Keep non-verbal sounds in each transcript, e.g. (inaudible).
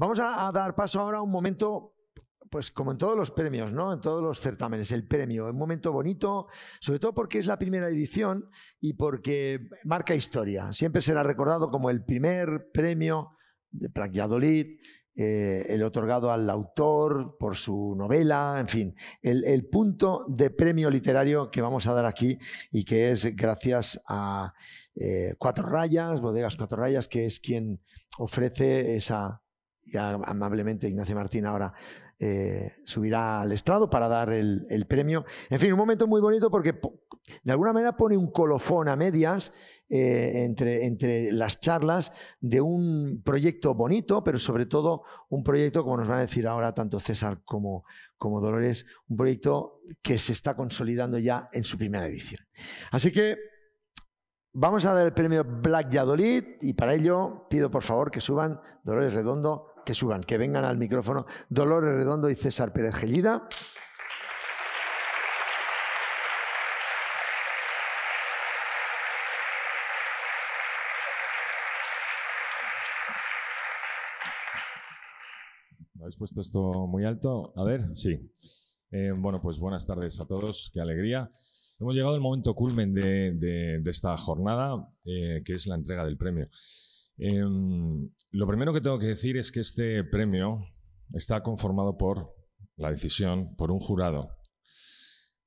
Vamos a, dar paso ahora a un momento pues como en todos los premios, ¿no? En todos los certámenes, el premio, un momento bonito, sobre todo porque es la primera edición y porque marca historia. Siempre será recordado como el primer premio de Valladolid, eh, el otorgado al autor por su novela, en fin, el, punto de premio literario que vamos a dar aquí y que es gracias a eh, Cuatro Rayas, Bodegas Cuatro Rayas, que es quien ofrece esa y amablemente Ignacio Martín ahora eh, subirá al estrado para dar el, premio. En fin, un momento muy bonito porque de alguna manera pone un colofón a medias eh, entre, las charlas de un proyecto bonito, pero sobre todo un proyecto, como nos van a decir ahora tanto César como, como Dolores, un proyecto que se está consolidando ya en su primera edición. Así que Vamos a dar el premio Black Yadolid y para ello pido por favor que suban Dolores Redondo que suban, que vengan al micrófono Dolores Redondo y César Pérez Gellida. ¿Habéis puesto esto muy alto? A ver, sí. Eh, bueno, pues buenas tardes a todos, qué alegría. Hemos llegado al momento culmen de, esta jornada, eh, que es la entrega del premio. Em, lo primero que tengo que decir es que este premio está conformado por la decisión, por un jurado,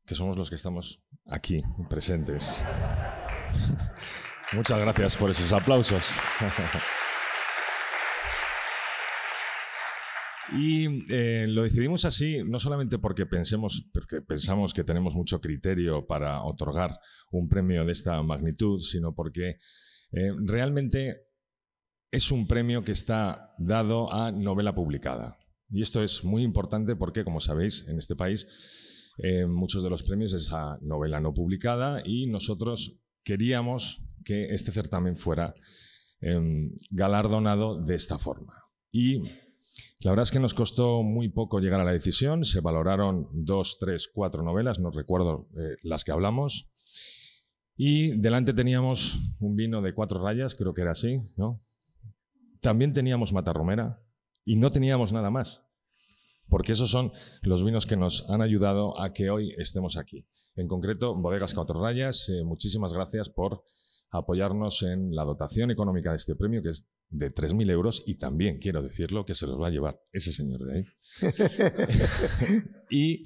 que somos los que estamos aquí presentes. (laughs) Muchas gracias por esos aplausos. (laughs) Y eh, lo decidimos así, no solamente porque, pensemos, porque pensamos que tenemos mucho criterio para otorgar un premio de esta magnitud, sino porque eh, realmente es un premio que está dado a novela publicada. Y esto es muy importante porque, como sabéis, en este país eh, muchos de los premios es a novela no publicada y nosotros queríamos que este certamen fuera em, galardonado de esta forma. Y la verdad es que nos costó muy poco llegar a la decisión. Se valoraron dos, tres, cuatro novelas, no recuerdo eh, las que hablamos. Y delante teníamos un vino de cuatro rayas, creo que era así, ¿no? también teníamos Matarromera y no teníamos nada más. Porque esos son los vinos que nos han ayudado a que hoy estemos aquí. En concreto, Bodegas Cuatro Rayas, eh, muchísimas gracias por apoyarnos en la dotación económica de este premio, que es de 3.000 euros, y también quiero decirlo que se los va a llevar ese señor de ahí. (laughs) y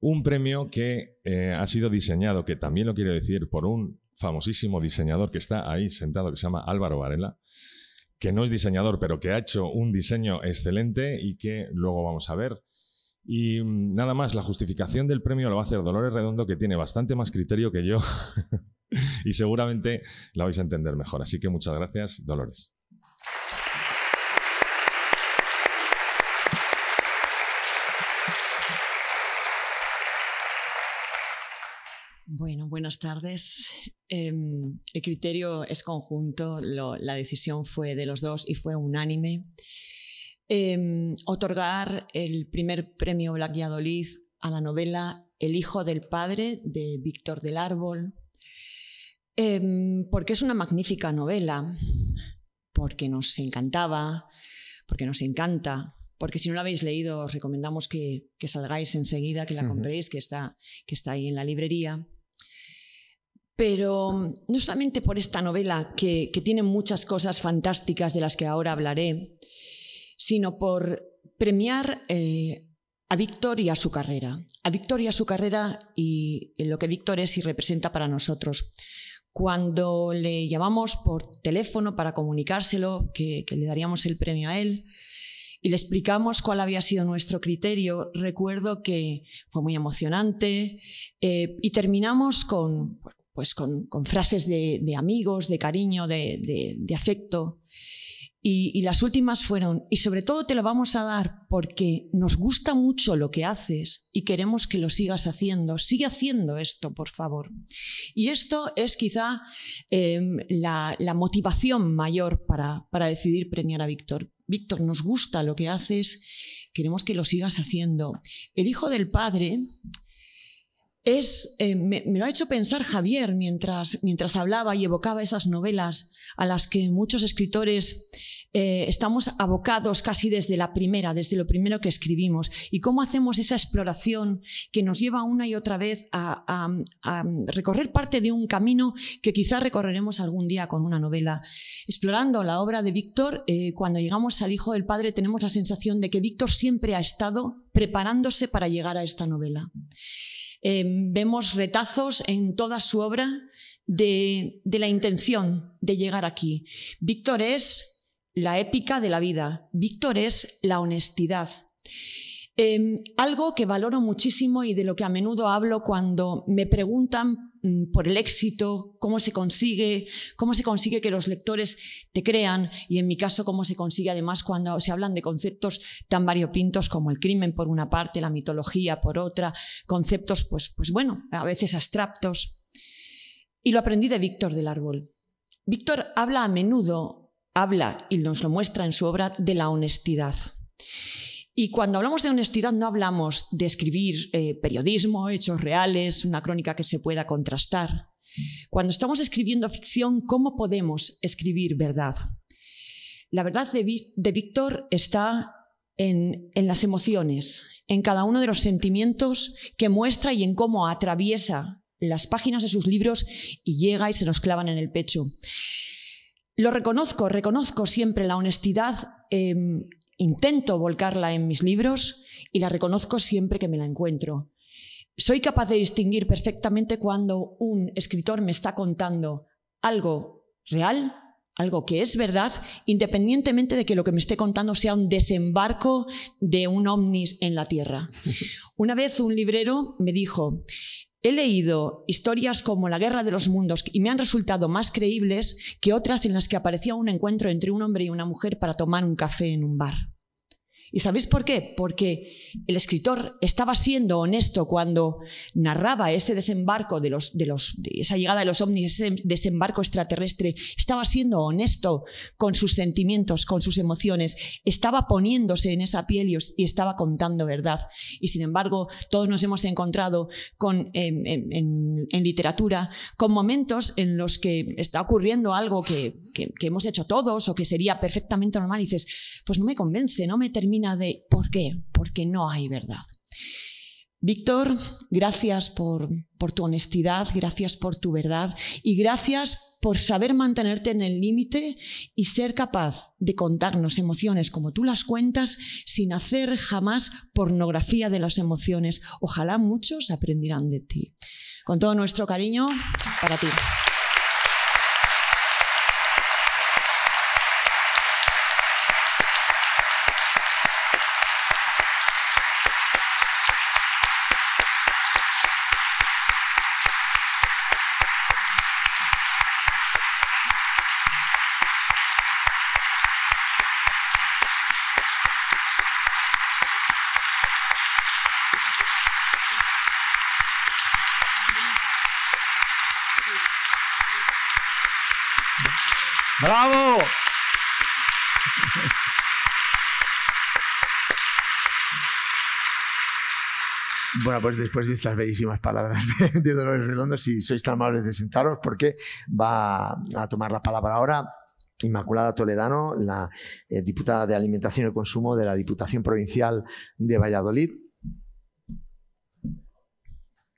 un premio que eh, ha sido diseñado, que también lo quiero decir, por un famosísimo diseñador que está ahí sentado, que se llama Álvaro Varela, que no es diseñador, pero que ha hecho un diseño excelente y que luego vamos a ver. Y mm, nada más, la justificación del premio lo va a hacer Dolores Redondo, que tiene bastante más criterio que yo (laughs) y seguramente la vais a entender mejor. Así que muchas gracias, Dolores. Bueno, buenas tardes. Em, el criterio es conjunto, la decisión fue de los dos y fue unánime. Em, otorgar el primer premio Black Yadolid a la novela El hijo del padre de Víctor del Árbol, em, porque es una magnífica novela, porque nos encantaba, porque nos encanta, porque si no la habéis leído os recomendamos que, que salgáis enseguida, que la compréis, que está, que está ahí en la librería pero mm, no solamente por esta novela, que, tiene muchas cosas fantásticas de las que ahora hablaré, sino por premiar eh, a Víctor y a su carrera. A Víctor y a su carrera y lo que Víctor es y representa para nosotros. Cuando le llamamos por teléfono para comunicárselo, que, le daríamos el premio a él, y le explicamos cuál había sido nuestro criterio, recuerdo que fue muy emocionante eh, y terminamos con, pues con, frases de, amigos, de cariño, de, afecto. Y, las últimas fueron, y sobre todo te lo vamos a dar porque nos gusta mucho lo que haces y queremos que lo sigas haciendo. Sigue haciendo esto, por favor. Y esto es quizá em, la, motivación mayor para, para decidir premiar a Víctor. Víctor, nos gusta lo que haces, queremos que lo sigas haciendo. El hijo del padre eh, me, lo ha hecho pensar Javier mientras, hablaba y evocaba esas novelas a las que muchos escritores eh, estamos abocados casi desde la primera, desde lo primero que escribimos, y cómo hacemos esa exploración que nos lleva una y otra vez a, recorrer parte de un camino que quizá recorreremos algún día con una novela. Explorando la obra de Víctor, eh, cuando llegamos al Hijo del Padre tenemos la sensación de que Víctor siempre ha estado preparándose para llegar a esta novela. Em, vemos retazos en toda su obra de, la intención de llegar aquí. Víctor es la épica de la vida, Víctor es la honestidad. Em, algo que valoro muchísimo y de lo que a menudo hablo cuando me preguntan Mm, por el éxito, cómo se consigue, cómo se consigue que los lectores te crean y en mi caso cómo se consigue además cuando se hablan de conceptos tan variopintos como el crimen por una parte, la mitología por otra, conceptos pues, pues bueno, a veces abstractos. Y lo aprendí de Víctor del Árbol. Víctor habla a menudo, habla y nos lo muestra en su obra de la honestidad. Y cuando hablamos de honestidad no hablamos de escribir eh, periodismo, hechos reales, una crónica que se pueda contrastar. Cuando estamos escribiendo ficción, ¿cómo podemos escribir verdad? La verdad de, Víctor está en, las emociones, en cada uno de los sentimientos que muestra y en cómo atraviesa las páginas de sus libros y llega y se nos clavan en el pecho. Lo reconozco, reconozco siempre la honestidad em, intento volcarla en mis libros y la reconozco siempre que me la encuentro. Soy capaz de distinguir perfectamente cuando un escritor me está contando algo real, algo que es verdad, independientemente de que lo que me esté contando sea un desembarco de un ovnis en la Tierra. (laughs) Una vez un librero me dijo, He leído historias como La Guerra de los Mundos y me han resultado más creíbles que otras en las que aparecía un encuentro entre un hombre y una mujer para tomar un café en un bar. ¿Y sabéis por qué? Porque el escritor estaba siendo honesto cuando narraba ese desembarco de los, de los, esa llegada de los ovnis, ese desembarco extraterrestre. Estaba siendo honesto con sus sentimientos, con sus emociones. Estaba poniéndose en esa piel y, estaba contando verdad. Y sin embargo, todos nos hemos encontrado con, en, literatura con momentos en los que está ocurriendo algo que, que hemos hecho todos o que sería perfectamente normal y dices, pues no me convence, no me termina de ¿por qué? Porque no hay verdad. Víctor, gracias por, por, tu honestidad, gracias por tu verdad y gracias por saber mantenerte en el límite y ser capaz de contarnos emociones como tú las cuentas sin hacer jamás pornografía de las emociones. Ojalá muchos aprendieran de ti. Con todo nuestro cariño, para ti. ¡Bravo! Bueno, pues después de estas bellísimas palabras de, Dolores Redondo, si sois tan amables de sentaros, porque va a tomar la palabra ahora Inmaculada Toledano, la eh, diputada de Alimentación y Consumo de la Diputación Provincial de Valladolid.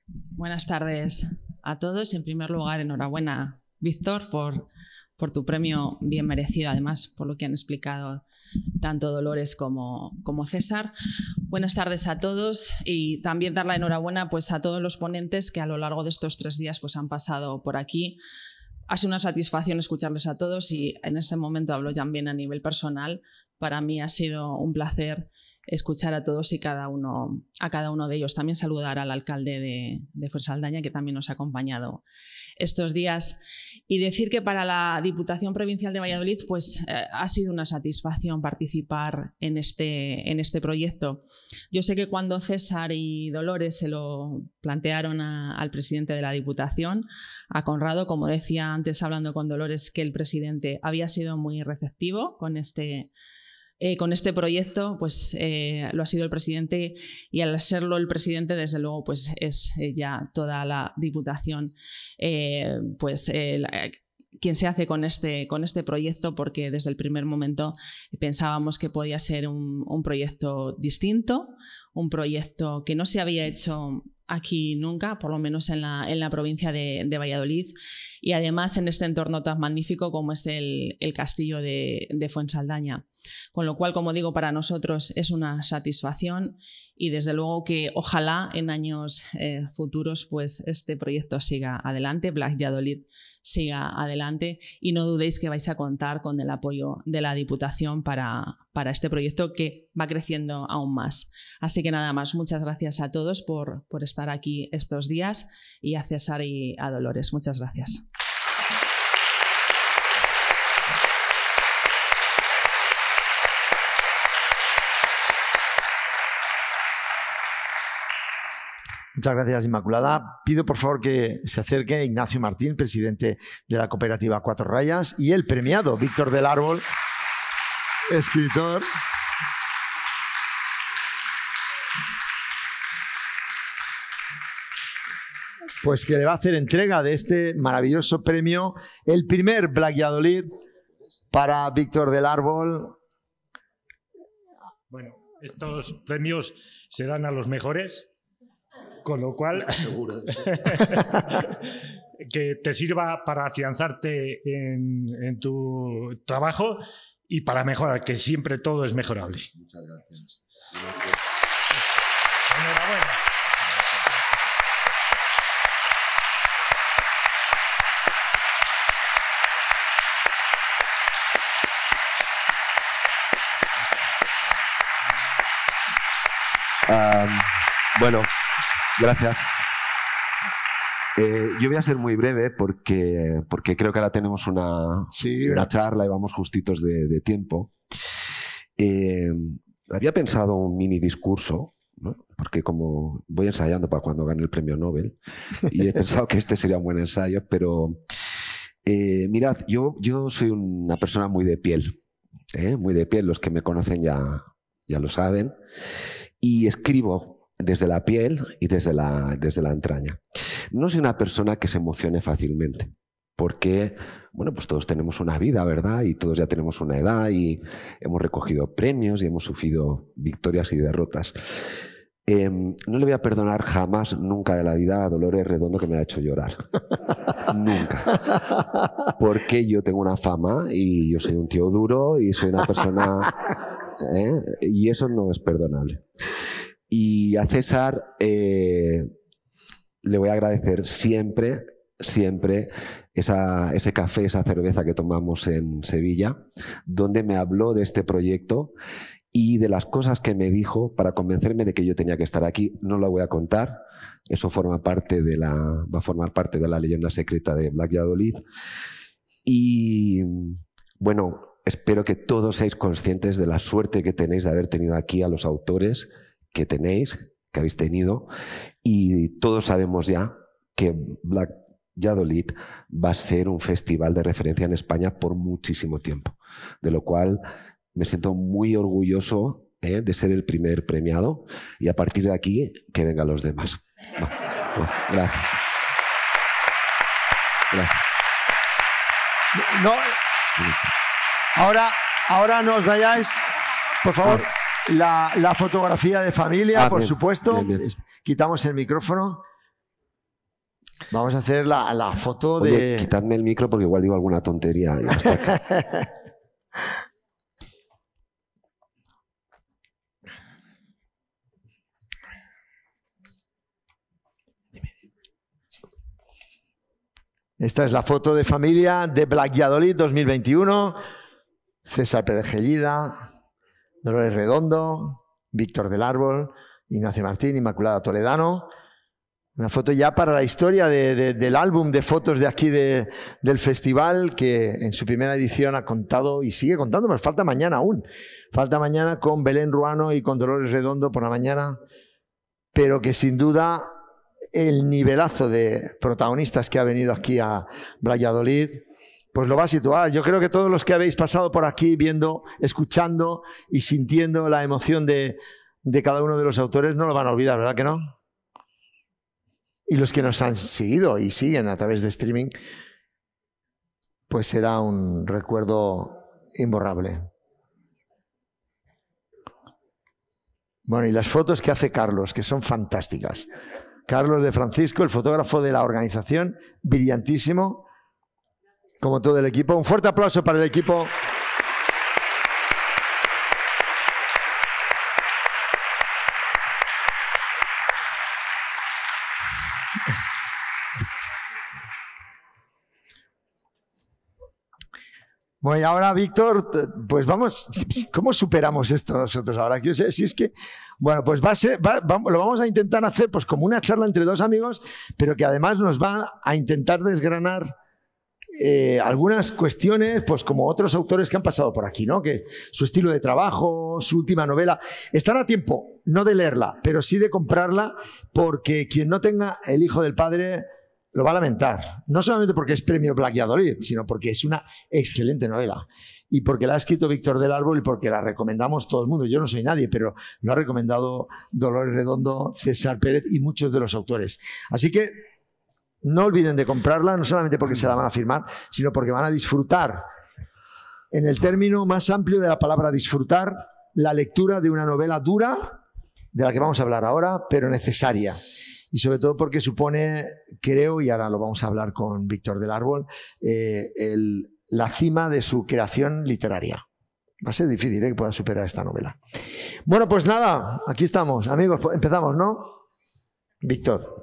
Buenas tardes a todos. En primer lugar, enhorabuena, Víctor, por por tu premio bien merecido, además, por lo que han explicado tanto Dolores como, como César. Buenas tardes a todos y también dar la enhorabuena pues, a todos los ponentes que a lo largo de estos tres días pues, han pasado por aquí. Ha sido una satisfacción escucharles a todos y en este momento hablo también a nivel personal. Para mí ha sido un placer escuchar a todos y cada uno, a cada uno de ellos. También saludar al alcalde de, Fuerza Aldaña, que también nos ha acompañado estos días y decir que para la Diputación Provincial de Valladolid pues, eh, ha sido una satisfacción participar en este, en este proyecto. Yo sé que cuando César y Dolores se lo plantearon al presidente de la Diputación, a Conrado, como decía antes hablando con Dolores, que el presidente había sido muy receptivo con este eh, con este proyecto, pues eh, lo ha sido el presidente y al serlo el presidente, desde luego, pues es eh, ya toda la diputación, pues quien se hace con este, con este proyecto, porque desde el primer momento pensábamos que podía ser un, proyecto distinto, un proyecto que no se había hecho aquí nunca, por lo menos en la, provincia de, Valladolid, y además en este entorno tan magnífico como es el, castillo de, de Fuensaldaña. Con lo cual, como digo, para nosotros es una satisfacción y desde luego que ojalá en años eh, futuros pues este proyecto siga adelante, Black Yadolid siga adelante y no dudéis que vais a contar con el apoyo de la Diputación para, este proyecto que va creciendo aún más. Así que nada más, muchas gracias a todos por, por estar aquí estos días y a César y a Dolores. Muchas gracias. Muchas gracias, Inmaculada. Pido por favor que se acerque Ignacio Martín, presidente de la cooperativa Cuatro Rayas, y el premiado Víctor del Árbol, escritor. Pues que le va a hacer entrega de este maravilloso premio, el primer Black Yadolid para Víctor del Árbol. Bueno, estos premios se dan a los mejores con lo cual... (laughs) que te sirva para afianzarte en, tu trabajo y para mejorar, que siempre todo es mejorable. Muchas gracias. Ah, bueno. Gracias. Eh, yo voy a ser muy breve porque, porque creo que ahora tenemos una, charla y vamos justitos de, tiempo. Eh, había pensado un mini discurso, porque como voy ensayando para cuando gane el premio Nobel, y he pensado que este sería un buen ensayo, pero eh, mirad, yo, yo soy una persona muy de piel, muy de piel, los que me conocen ya, ya lo saben, y escribo desde la piel y desde la, desde la entraña. No soy una persona que se emocione fácilmente, porque, bueno, pues todos tenemos una vida, ¿verdad? Y todos ya tenemos una edad y hemos recogido premios y hemos sufrido victorias y derrotas. Em, no le voy a perdonar jamás, nunca de la vida a Dolores Redondo que me ha hecho llorar. (laughs) nunca. Porque yo tengo una fama y yo soy un tío duro y soy una persona... ¿eh? Y eso no es perdonable. Y a César eh, le voy a agradecer siempre, siempre ese café, esa cerveza que tomamos en Sevilla, donde me habló de este proyecto y de las cosas que me dijo para convencerme de que yo tenía que estar aquí. No lo voy a contar, eso forma parte de la, va a formar parte de la leyenda secreta de Black Yadolid. Y bueno, espero que todos seáis conscientes de la suerte que tenéis de haber tenido aquí a los autores que tenéis, que habéis tenido, y todos sabemos ya que Black Yadolid va a ser un festival de referencia en España por muchísimo tiempo, de lo cual me siento muy orgulloso ¿eh? de ser el primer premiado y a partir de aquí que vengan los demás. gracias. ahora, ahora no vayáis, por favor. La, fotografía de familia, ah, por supuesto. Quitamos el micrófono. Vamos a hacer la, la foto de. Quitadme el micro porque igual digo alguna tontería. (laughs) Esta es la foto de familia de Black Yadolid 2021. César Gellida... Dolores Redondo, Víctor del Árbol, Ignacio Martín, Inmaculada Toledano. Una foto ya para la historia del álbum de fotos de aquí del festival que en su primera edición ha contado y sigue contando, pero falta mañana aún. Falta mañana con Belén Ruano y con Dolores Redondo por la mañana, pero que sin duda el nivelazo de protagonistas que ha venido aquí a Valladolid pues lo va a situar. Yo creo que todos los que habéis pasado por aquí viendo, escuchando y sintiendo la emoción de, de cada uno de los autores no lo van a olvidar, ¿verdad que no? Y los que nos han seguido y siguen a través de streaming, pues será un recuerdo imborrable. Bueno, y las fotos que hace Carlos, que son fantásticas. Carlos de Francisco, el fotógrafo de la organización, brillantísimo como todo el equipo. Un fuerte aplauso para el equipo. Bueno, y ahora, Víctor, pues vamos, ¿cómo superamos esto nosotros ahora? Yo sé, si es que, bueno, pues va lo vamos a intentar hacer pues como una charla entre dos amigos, pero que además nos va a intentar desgranar eh, algunas cuestiones, pues como otros autores que han pasado por aquí, ¿no? Que su estilo de trabajo, su última novela, estará a tiempo, no de leerla, pero sí de comprarla, porque quien no tenga El Hijo del Padre lo va a lamentar. No solamente porque es premio Valladolid, sino porque es una excelente novela. Y porque la ha escrito Víctor del Árbol y porque la recomendamos todo el mundo. Yo no soy nadie, pero lo ha recomendado Dolores Redondo, César Pérez y muchos de los autores. Así que no olviden de comprarla, no solamente porque se la van a firmar, sino porque van a disfrutar, en el término más amplio de la palabra disfrutar, la lectura de una novela dura, de la que vamos a hablar ahora, pero necesaria. Y sobre todo porque supone, creo, y ahora lo vamos a hablar con Víctor del Árbol, eh, la cima de su creación literaria. Va a ser difícil eh, que pueda superar esta novela. Bueno, pues nada, aquí estamos, amigos, pues empezamos, ¿no? Víctor.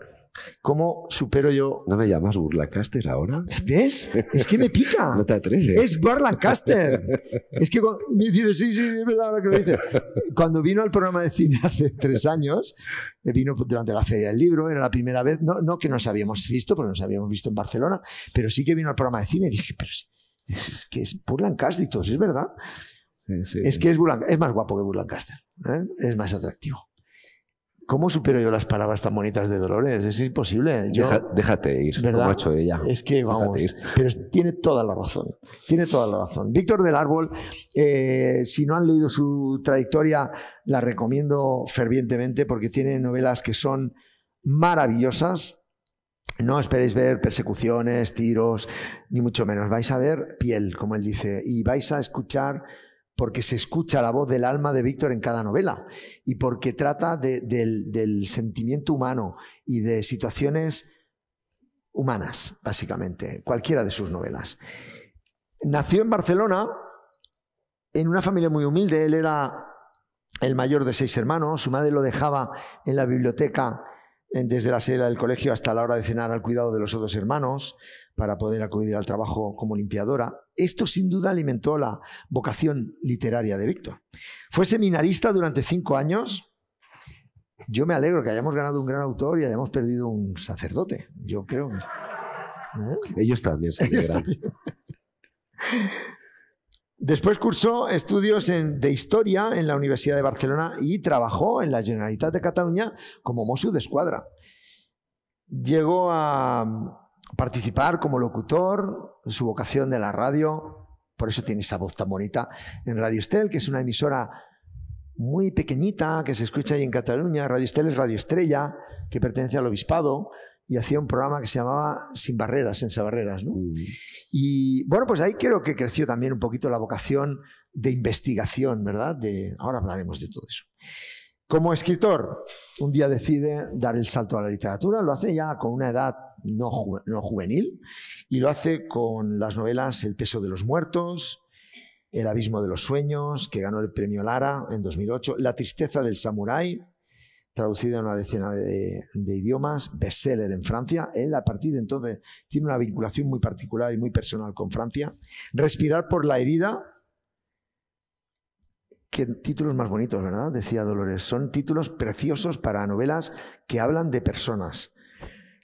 ¿Cómo supero yo? ¿No me llamas Burlancaster ahora? ¿Ves? Es que me pica. (laughs) no te Es Burlancaster. es que me sí, sí, es verdad lo que Cuando vino al programa de cine hace tres años, eh, vino durante la Feria del Libro, era la primera vez, no, no que nos habíamos visto, porque nos habíamos visto en Barcelona, pero sí que vino al programa de cine y dije, pero es, es que es Burlancaster y todo, es verdad. Es que es, más guapo que Burlancaster. ¿eh? Es más atractivo. ¿Cómo supero yo las palabras tan bonitas de Dolores? Es imposible. déjate ir, como ha hecho ella. Es que vamos. Pero tiene toda la razón. Tiene toda la razón. Víctor del Árbol, eh, si no han leído su trayectoria, la recomiendo fervientemente porque tiene novelas que son maravillosas. No esperéis ver persecuciones, tiros, ni mucho menos. Vais a ver piel, como él dice, y vais a escuchar porque se escucha la voz del alma de Víctor en cada novela y porque trata del, del sentimiento humano y de situaciones humanas, básicamente, cualquiera de sus novelas. Nació en Barcelona, en una familia muy humilde, él era el mayor de seis hermanos, su madre lo dejaba en la biblioteca eh, desde la sede del colegio hasta la hora de cenar al cuidado de los otros hermanos, para poder acudir al trabajo como limpiadora. Esto sin duda alimentó la vocación literaria de Víctor. Fue seminarista durante cinco años. Yo me alegro que hayamos ganado un gran autor y hayamos perdido un sacerdote, yo creo. ¿eh? Ellos también se Después cursó estudios de historia en la Universidad de Barcelona y trabajó en la Generalitat de Cataluña como Mossu de escuadra. Llegó a mm, participar como locutor, su vocación de la radio, por eso tiene esa voz tan bonita, en Radio Estel, que es una emisora muy pequeñita que se escucha ahí en Cataluña. Radio Estel es Radio Estrella, que pertenece al Obispado, y hacía un programa que se llamaba Sin Barreras, Sense Barreras. ¿no? Mm. Y bueno, pues ahí creo que creció también un poquito la vocación de investigación, ¿verdad? De, ahora hablaremos de todo eso. Como escritor, un día decide dar el salto a la literatura, lo hace ya con una edad no, no juvenil y lo hace con las novelas El peso de los muertos, El abismo de los sueños, que ganó el premio Lara en 2008, La tristeza del samurái, traducido en una decena de, de idiomas, bestseller en Francia. Él a partir de entonces tiene una vinculación muy particular y muy personal con Francia. Respirar por la herida. Qué títulos más bonitos, ¿verdad? Decía Dolores. Son títulos preciosos para novelas que hablan de personas.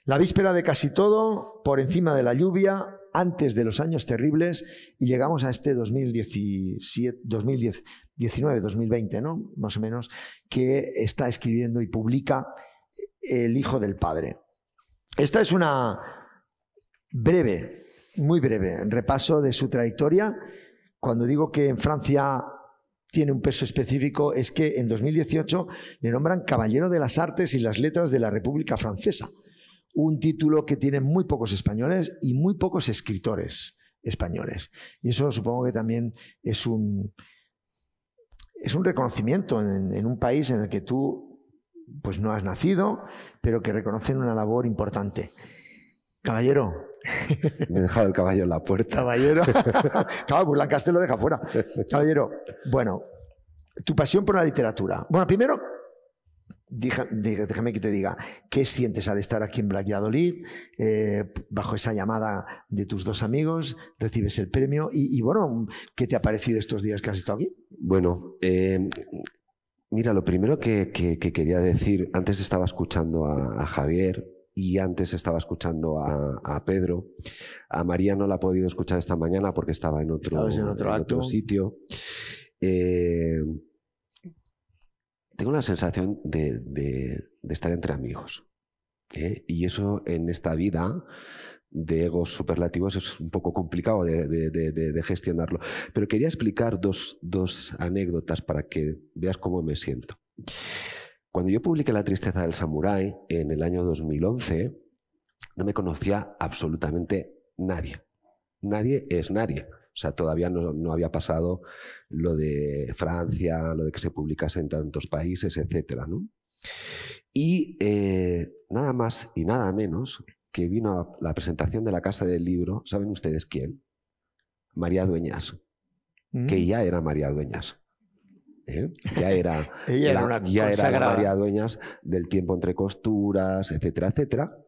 La víspera de casi todo, por encima de la lluvia, antes de los años terribles y llegamos a este 2019, 2020, ¿no? Más o menos, que está escribiendo y publica El Hijo del Padre. Esta es una breve, muy breve, repaso de su trayectoria. Cuando digo que en Francia tiene un peso específico es que en 2018 le nombran Caballero de las Artes y las Letras de la República Francesa un título que tienen muy pocos españoles y muy pocos escritores españoles. Y eso supongo que también es un, es un reconocimiento en, un país en el que tú pues no has nacido, pero que reconocen una labor importante. Caballero. (laughs) Me he dejado el caballo en la puerta. Caballero. (laughs) claro, pues Lancaster lo deja fuera. Caballero, bueno, tu pasión por la literatura. Bueno, primero, déjame que te diga, ¿qué sientes al estar aquí en Valladolid, eh, bajo esa llamada de tus dos amigos, recibes el premio y, bueno, ¿qué te ha parecido estos días que has estado aquí? Bueno, eh, mira, lo primero que, quería decir, antes estaba escuchando a, Javier y antes estaba escuchando a, Pedro, a María no la ha podido escuchar esta mañana porque estaba en otro, sitio. Eh, tengo una sensación de, estar entre amigos. ¿eh? Y eso en esta vida de egos superlativos es un poco complicado de, gestionarlo. Pero quería explicar dos, dos anécdotas para que veas cómo me siento. Cuando yo publiqué La tristeza del samurái en el año 2011, no me conocía absolutamente nadie. Nadie es nadie. O sea, todavía no, había pasado lo de Francia, lo de que se publicase en tantos países, etc. Y eh, nada más y nada menos que vino la presentación de la Casa del Libro, ¿saben ustedes quién? María Dueñas, mm. que ya era María Dueñas. ¿eh? ya era, (laughs) una ya María Dueñas del tiempo entre costuras, etcétera, etcétera.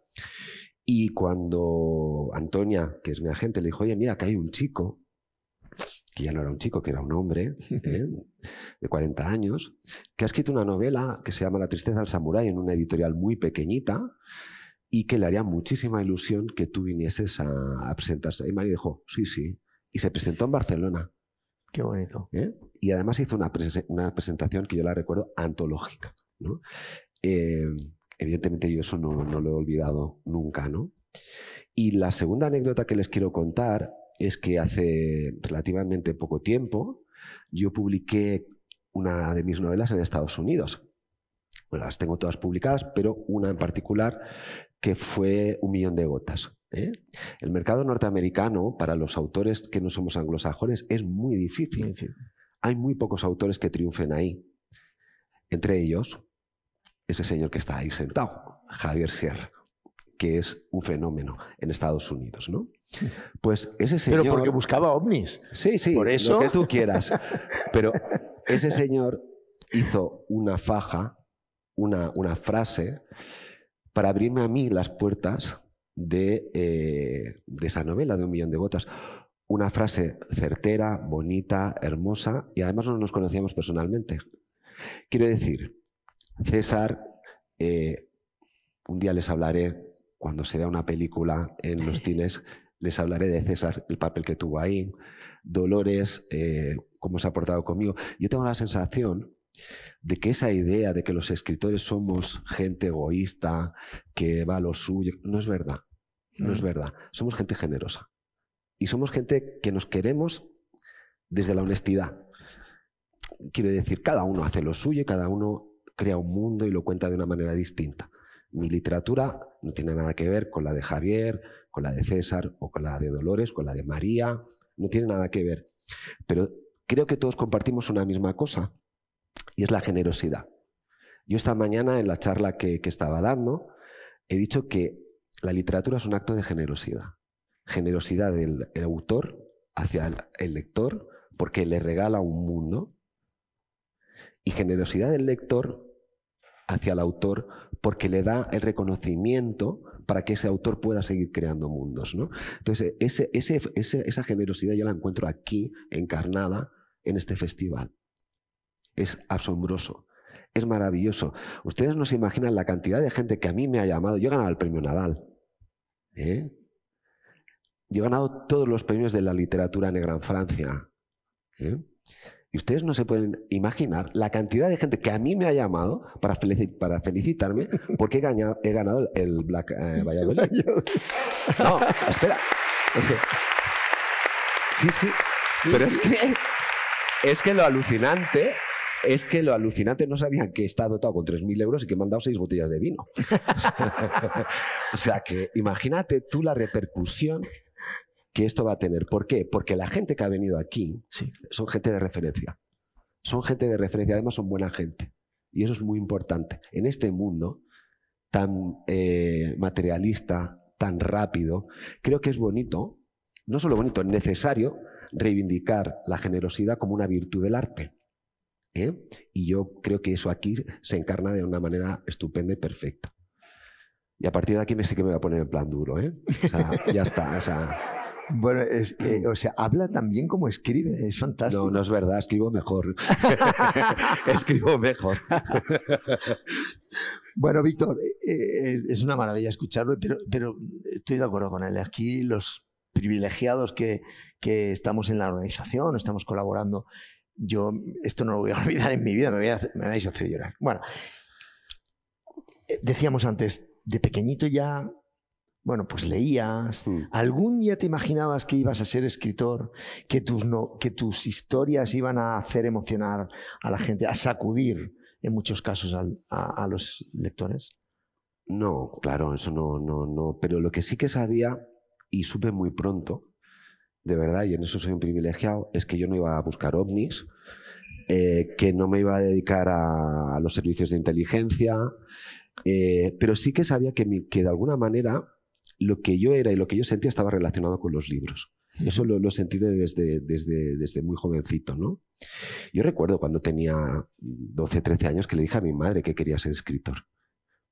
Y cuando Antonia, que es mi agente, le dijo, oye, mira, que hay un chico que ya no era un chico, que era un hombre (laughs) ¿eh? de 40 años, que ha escrito una novela que se llama La tristeza del samurái en una editorial muy pequeñita y que le haría muchísima ilusión que tú vinieses a, presentarse. Y María dijo, sí, sí. Y se presentó en Barcelona. Qué bonito. ¿Eh? Y además hizo una, una, presentación que yo la recuerdo antológica. ¿no? Em, evidentemente yo eso no, no lo he olvidado nunca. ¿no? Y la segunda anécdota que les quiero contar es que hace relativamente poco tiempo yo publiqué una de mis novelas en Estados Unidos. Bueno, las tengo todas publicadas, pero una en particular que fue Un millón de gotas. ¿eh? El mercado norteamericano para los autores que no somos anglosajones es muy difícil. Muy difícil. Hay muy pocos autores que triunfen ahí. Entre ellos, ese señor que está ahí sentado, Javier Sierra, que es un fenómeno en Estados Unidos. ¿no? Pues ese señor. Pero porque buscaba ovnis. Sí, sí. Por eso. Lo que tú quieras. (laughs) Pero ese señor hizo una faja, una, una frase, para abrirme a mí las puertas eh, de, esa novela de un millón de gotas. Una frase certera, bonita, hermosa, y además no nos conocíamos personalmente. Quiero decir, César, eh, un día les hablaré cuando se vea una película en los (laughs) cines les hablaré de César, el papel que tuvo ahí, Dolores, eh, cómo se ha portado conmigo. Yo tengo la sensación de que esa idea de que los escritores somos gente egoísta, que va a lo suyo, no es verdad. No es mm. verdad. Somos gente generosa. Y somos gente que nos queremos desde la honestidad. Quiero decir, cada uno hace lo suyo, cada uno crea un mundo y lo cuenta de una manera distinta. Mi literatura no tiene nada que ver con la de Javier, con la de César o con la de Dolores, con la de María, no tiene nada que ver. Pero creo que todos compartimos una misma cosa y es la generosidad. Yo esta mañana en la charla que, estaba dando he dicho que la literatura es un acto de generosidad. Generosidad del autor hacia el lector porque le regala un mundo y generosidad del lector hacia el autor porque le da el reconocimiento para que ese autor pueda seguir creando mundos. ¿no? Entonces, esa generosidad yo la encuentro aquí, encarnada, en este festival. Es asombroso. Es maravilloso. Ustedes no se imaginan la cantidad de gente que a mí me ha llamado. Yo he ganado el premio Nadal. ¿eh? Yo he ganado todos los premios de la literatura negra en Francia. ¿eh? Y ustedes no se pueden imaginar la cantidad de gente que a mí me ha llamado para, felicitarme porque he ganado, el Black eh, (laughs) Valladolid. No, espera. Sí, sí. pero es que, es que lo alucinante es que lo alucinante no sabían que está dotado con 3.000 euros y que me han dado seis botellas de vino. (laughs) o sea que imagínate tú la repercusión que esto va a tener. ¿Por qué? Porque la gente que ha venido aquí sí. son gente de referencia. Son gente de referencia, además son buena gente. Y eso es muy importante. En este mundo tan eh, materialista, tan rápido, creo que es bonito, no solo bonito, es necesario reivindicar la generosidad como una virtud del arte. ¿eh? Y yo creo que eso aquí se encarna de una manera estupenda y perfecta. Y a partir de aquí me sé que me voy a poner en plan duro, ¿eh? ya está, sea... Bueno, eh, o sea, habla también como escribe, es fantástico. No, no es verdad, escribo mejor. (laughs) escribo mejor. (laughs) bueno, Víctor, eh, eh, es una maravilla escucharlo, pero, estoy de acuerdo con él. Aquí los privilegiados que, estamos en la organización, estamos colaborando, yo esto no lo voy a (laughs) olvidar en mi vida, me, me vais a hacer llorar. Bueno, decíamos antes, de pequeñito ya bueno, pues leías, mm. algún día te imaginabas que ibas a ser escritor, que tus, que tus historias iban a hacer emocionar a la gente, a sacudir en muchos casos a, los lectores. No, claro, eso no, no, no, pero lo que sí que sabía y supe muy pronto, de verdad, y en eso soy un privilegiado, es que yo no iba a buscar ovnis, eh, que no me iba a dedicar a, los servicios de inteligencia, eh, pero sí que sabía que, que de alguna manera lo que yo era y lo que yo sentía estaba relacionado con los libros. Eso lo, he sentí desde, desde, desde, muy jovencito, ¿no? Yo recuerdo cuando tenía 12, 13 años que le dije a mi madre que quería ser escritor.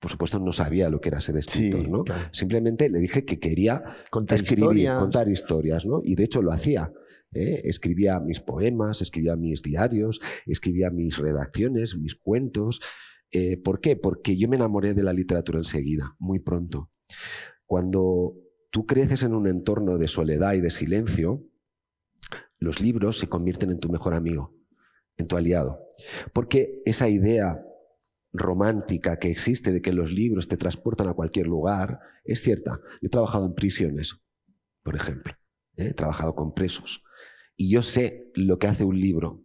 Por supuesto, no sabía lo que era ser escritor, ¿no? Simplemente le dije que quería contar escribir, historias. contar historias, ¿no? Y de hecho lo hacía. ¿eh? Escribía mis poemas, escribía mis diarios, escribía mis redacciones, mis cuentos. Eh, ¿Por qué? Porque yo me enamoré de la literatura enseguida, muy pronto. Cuando tú creces en un entorno de soledad y de silencio, los libros se convierten en tu mejor amigo, en tu aliado. Porque esa idea romántica que existe de que los libros te transportan a cualquier lugar es cierta. Yo he trabajado en prisiones, por ejemplo. ¿eh? He trabajado con presos. Y yo sé lo que hace un libro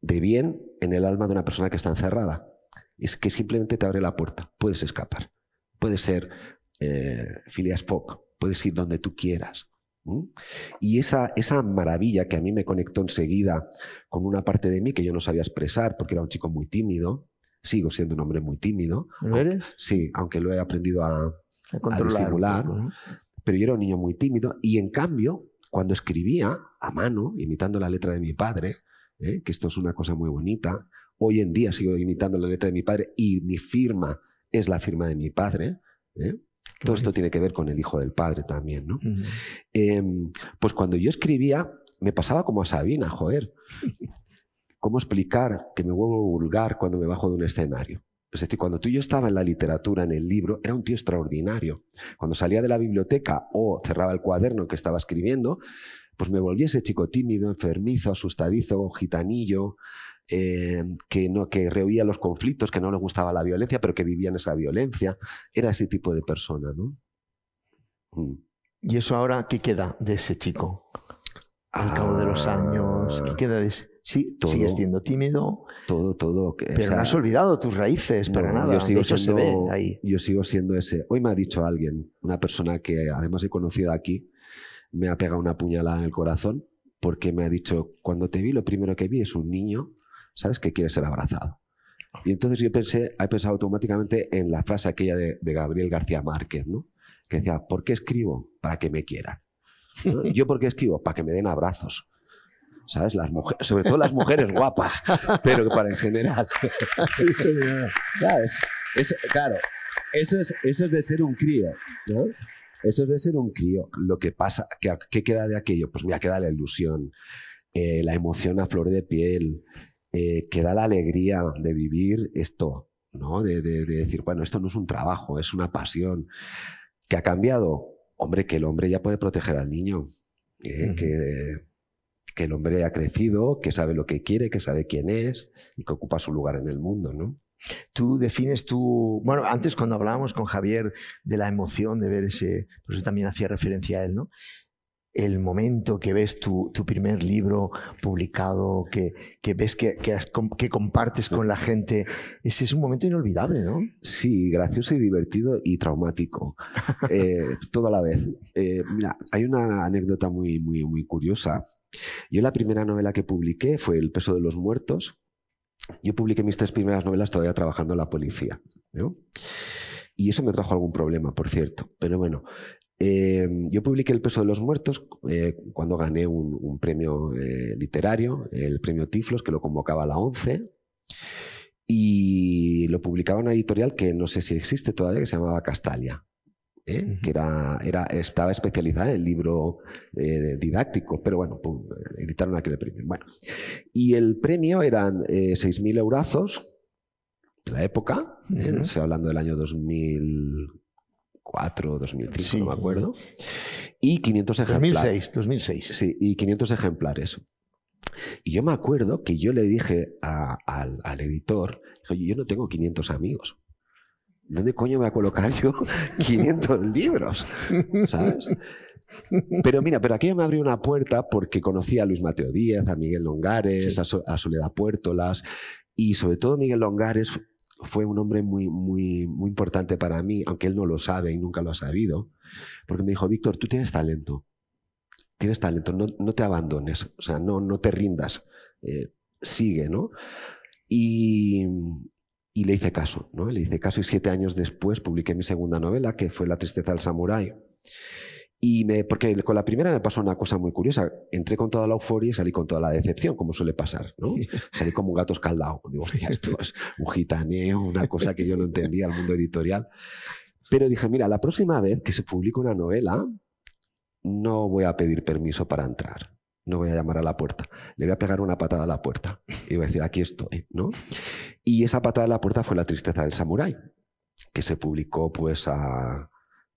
de bien en el alma de una persona que está encerrada. Es que simplemente te abre la puerta, puedes escapar. puedes ser eh, Phileas Fogg, puedes ir donde tú quieras. Y esa, esa maravilla que a mí me conectó enseguida con una parte de mí que yo no sabía expresar porque era un chico muy tímido, sigo siendo un hombre muy tímido. eres? Sí, aunque lo he aprendido a, a controlar. Pero yo era un niño muy tímido y en cambio, cuando escribía a mano, imitando la letra de mi padre, ¿eh? que esto es una cosa muy bonita, hoy en día sigo imitando la letra de mi padre y mi firma es la firma de mi padre. ¿eh? Todo esto tiene que ver con el hijo del padre también, ¿no? Em, pues cuando yo escribía, me pasaba como a Sabina, joder. ¿Cómo explicar que me vuelvo vulgar cuando me bajo de un escenario? Es decir, cuando tú y yo estaba en la literatura, en el libro, era un tío extraordinario. Cuando salía de la biblioteca o cerraba el cuaderno que estaba escribiendo, pues me volví ese chico tímido, enfermizo, asustadizo, gitanillo, eh, que, no, que rehuía los conflictos, que no le gustaba la violencia, pero que vivía en esa violencia. Era ese tipo de persona, ¿no? Mm. ¿Y eso ahora qué queda de ese chico? Al cabo de los años, ¿qué ah. queda de ese? Sí, todo, sigues siendo tímido. Todo, todo. pero has olvidado tus raíces, pero nada. Yo sigo, siendo, yo sigo siendo ese. Hoy me ha dicho alguien, una persona que además he conocido aquí, me ha pegado una puñalada en el corazón porque me ha dicho, cuando te vi, lo primero que vi es un niño sabes que quiere ser abrazado. Y entonces yo pensé, he pensado automáticamente en la frase aquella de, Gabriel García Márquez, ¿no? Que decía, ¿por qué escribo? Para que me quieran. (laughs) ¿Yo por qué escribo? Para que me den abrazos. ¿Sabes? Las mujeres, sobre todo las mujeres guapas, (laughs) pero para en general. ¿Sabes? claro, eso es, eso es de ser un crío, ¿no? Eso es de ser un crío. Lo que pasa, ¿qué, queda de aquello? Pues mira, queda la ilusión, eh, la emoción a flor de piel, eh, que da la alegría de vivir esto, ¿no? De, decir, bueno, esto no es un trabajo, es una pasión. ¿Que ha cambiado? Hombre, que el hombre ya puede proteger al niño. ¿eh? que, el hombre ha crecido, que sabe lo que quiere, que sabe quién es y que ocupa su lugar en el mundo, ¿no? Tú defines tu... Bueno, antes cuando hablábamos con Javier de la emoción de ver ese... Por pues eso también hacía referencia a él, ¿no? el momento que ves tu, primer libro publicado, que, ves que, que, compartes con la gente, ese es un momento inolvidable, ¿no? Sí, gracioso y divertido y traumático, (laughs) eh, toda la vez. Eh, mira, hay una anécdota muy, muy, muy curiosa. Yo la primera novela que publiqué fue El peso de los muertos. Yo publiqué mis tres primeras novelas todavía trabajando en la policía. Y eso me trajo algún problema, por cierto. Pero bueno, eh, yo publiqué El peso de los muertos eh, cuando gané un, premio eh, literario, el premio Tiflos, que lo convocaba a la 11. Y lo publicaba una editorial que no sé si existe todavía, que se llamaba Castalia. que era, estaba especializada en el libro didáctico, pero bueno, editaron aquel premio. Bueno, y el premio eran 6.000 eurazos de la época, estoy hablando del año 2000, 2004, 2005, no me acuerdo. Y 500 ejemplares. 2006, 2006. Sí, y 500 ejemplares. Y yo me acuerdo que yo le dije al, editor, oye, yo no tengo 500 amigos. ¿Dónde coño me voy a colocar yo 500 (laughs) libros? ¿Sabes? Pero mira, pero aquello me abrió una puerta porque conocí a Luis Mateo Díaz, a Miguel Longares, a, a Soledad Puertolas y sobre todo Miguel Longares fue un hombre muy, muy, muy importante para mí, aunque él no lo sabe y nunca lo ha sabido, porque me dijo, Víctor, tú tienes talento, tienes talento, no, te abandones, o sea, no, no te rindas, eh, sigue, ¿no? Y, y, le hice caso, ¿no? Le hice caso y siete años después publiqué mi segunda novela, que fue La tristeza del samurái. Y me, porque con la primera me pasó una cosa muy curiosa. Entré con toda la euforia y salí con toda la decepción, como suele pasar, ¿no? (laughs) Salí como un gato escaldado. Digo, (laughs) esto es un gitaneo, una cosa que yo no entendía al mundo editorial. Pero dije, mira, la próxima vez que se publique una novela, no voy a pedir permiso para entrar. No voy a llamar a la puerta. Le voy a pegar una patada a la puerta. Y voy a decir, aquí estoy, ¿no? Y esa patada a la puerta fue La tristeza del samurái, que se publicó pues a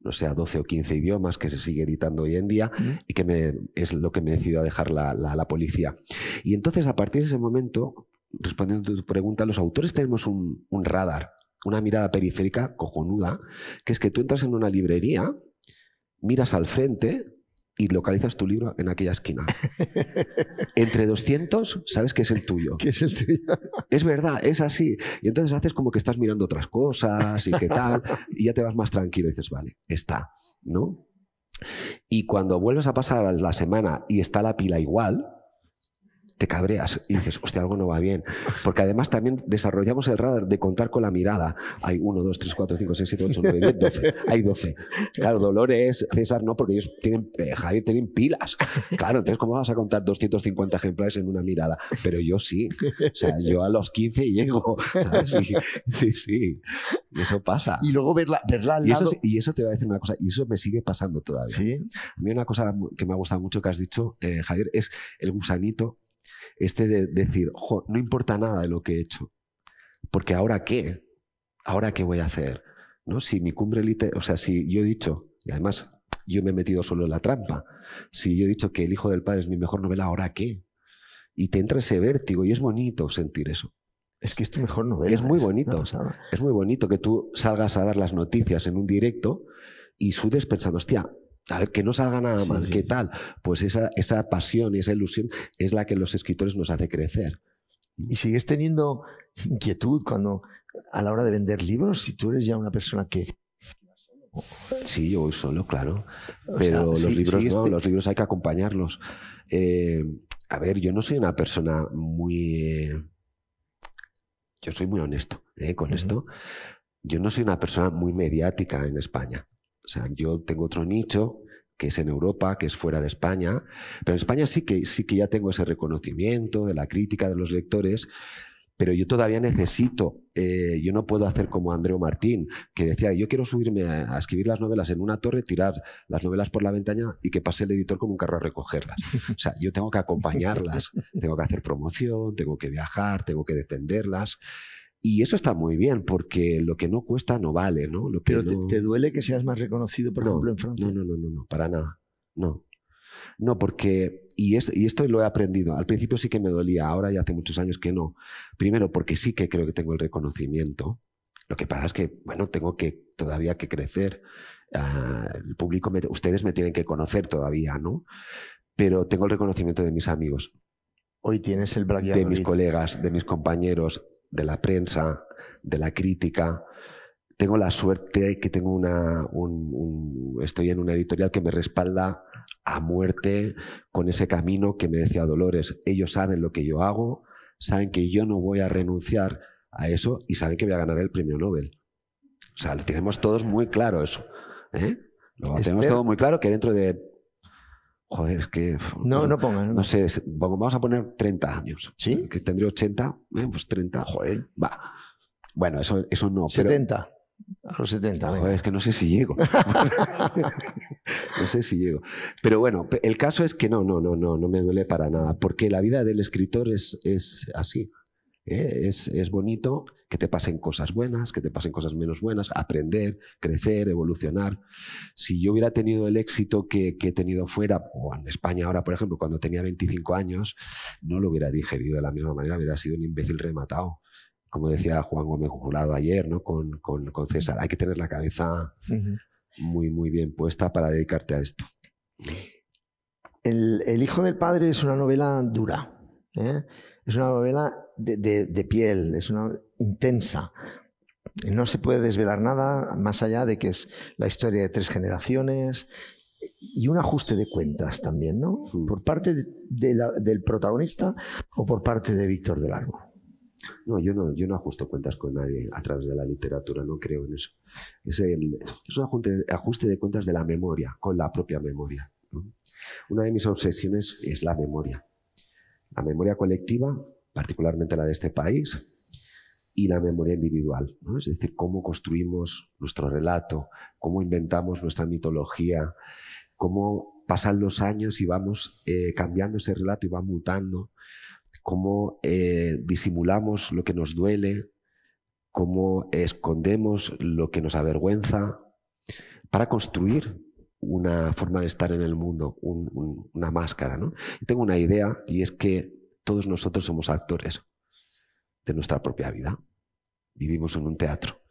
no sé, 12 o 15 idiomas que se sigue editando hoy en día y que me, es lo que me decidió a dejar la, la, policía. Y entonces, a partir de ese momento, respondiendo a tu pregunta, los autores tenemos un, un radar, una mirada periférica cojonuda, que es que tú entras en una librería, miras al frente y localizas tu libro en aquella esquina. Entre 200 sabes que es el tuyo. Que es Es verdad, es así. Y entonces haces como que estás mirando otras cosas y qué tal, y ya te vas más tranquilo y dices, vale, está, ¿no? Y cuando vuelves a pasar la semana y está la pila igual, te cabreas y dices, hostia, algo no va bien. Porque además también desarrollamos el radar de contar con la mirada. Hay 1, 2, 3, 4, 5, 6, 7, 8, 9, 10, 12. Hay 12. Claro, Dolores, César no, porque ellos tienen, eh, Javier, tienen pilas. Claro, entonces, ¿cómo vas a contar 250 ejemplares en una mirada? Pero yo sí. O sea, yo a los 15 llego. Sí, sí, Y eso pasa. Y luego verla, verla al y lado. Eso, y eso te voy a decir una cosa, y eso me sigue pasando todavía. ¿Sí? A mí una cosa que me ha gustado mucho que has dicho, eh, Javier, es el gusanito este de decir, no importa nada de lo que he hecho, porque ahora qué, ahora qué voy a hacer, ¿no? Si mi cumbre literaria, o sea, si yo he dicho, y además yo me he metido solo en la trampa, si yo he dicho que El Hijo del Padre es mi mejor novela, ahora qué, y te entra ese vértigo y es bonito sentir eso. Es que es tu mejor novela. Es muy bonito. Es, es muy bonito que tú salgas a dar las noticias en un directo y sudes pensando, hostia, a ver, que no salga nada mal, ¿qué tal? Pues esa, esa pasión y esa ilusión es la que los escritores nos hace crecer. ¿Y sigues teniendo inquietud cuando a la hora de vender libros? Si tú eres ya una persona que Sí, yo voy solo, claro. Pero los libros los libros hay que acompañarlos. Eh, a ver, yo no soy una persona muy. yo soy muy honesto eh, con esto. Yo no soy una persona muy mediática en España. O sea, yo tengo otro nicho que es en Europa, que es fuera de España, pero en España sí que, sí que ya tengo ese reconocimiento de la crítica de los lectores, pero yo todavía necesito, eh, yo no puedo hacer como Andreu Martín, que decía, yo quiero subirme a, a, escribir las novelas en una torre, tirar las novelas por la ventana y que pase el editor como un carro a recogerlas. O sea, yo tengo que acompañarlas, tengo que hacer promoción, tengo que viajar, tengo que defenderlas. Y eso está muy bien, porque lo que no cuesta no vale, ¿no? Lo ¿Pero Te, duele que seas más reconocido, por ejemplo, en Francia? No, no, no, no, para nada. No. No, porque, y, esto lo he aprendido, al principio sí que me dolía, ahora ya hace muchos años que no. Primero, porque sí que creo que tengo el reconocimiento. Lo que pasa es que, bueno, tengo que todavía que crecer. Ah, el público, ustedes me tienen que conocer todavía, ¿no? Pero tengo el reconocimiento de mis amigos. Hoy tienes el De mis colegas, de mis compañeros de la prensa, de la crítica. Tengo la suerte que tengo una, un, estoy en una editorial que me respalda a muerte con ese camino que me decía Dolores. Ellos saben lo que yo hago, saben que yo no voy a renunciar a eso y saben que voy a ganar el premio Nobel. O sea, lo tenemos todos muy claro eso. ¿eh? Lo tenemos todo muy claro que dentro de Joder, es que. No, no pongan. No, sé, vamos a poner 30 años. ¿Sí? Que tendría 80, eh, pues 30. Joder. Va. Bueno, eso, eso no. 70. a los 70. Joder, es que no sé si llego. (laughs) no sé si llego. Pero bueno, el caso es que no, no, no, no, no me duele para nada. Porque la vida del escritor es, es así. ¿eh? Es, bonito que te pasen cosas buenas, que te pasen cosas menos buenas, aprender, crecer, evolucionar. Si yo hubiera tenido el éxito que, he tenido fuera, o en España ahora, por ejemplo, cuando tenía 25 años, no lo hubiera digerido de la misma manera, hubiera sido un imbécil rematado. Como decía Juan Gómez Jurado ayer, ¿no? Con, César, hay que tener la cabeza muy, muy bien puesta para dedicarte a esto. El, Hijo del Padre es una novela dura. ¿eh? Es una novela de, piel, es una intensa. No se puede desvelar nada más allá de que es la historia de tres generaciones, y un ajuste de cuentas también, ¿no? Mm. Por parte del protagonista o por parte de Víctor de Largo. No, yo no, yo no ajusto cuentas con nadie a través de la literatura, no creo en eso. Es, un ajuste, de cuentas de la memoria, con la propia memoria. Una de mis obsesiones es la memoria. La memoria colectiva particularmente la de este país, y la memoria individual, es decir, cómo construimos nuestro relato, cómo inventamos nuestra mitología, cómo pasan los años y vamos eh, cambiando ese relato y va mutando, cómo eh, disimulamos lo que nos duele, cómo escondemos lo que nos avergüenza para construir una forma de estar en el mundo, una máscara. ¿no? tengo una idea y es que todos nosotros somos actores de nuestra propia vida. Vivimos en un teatro.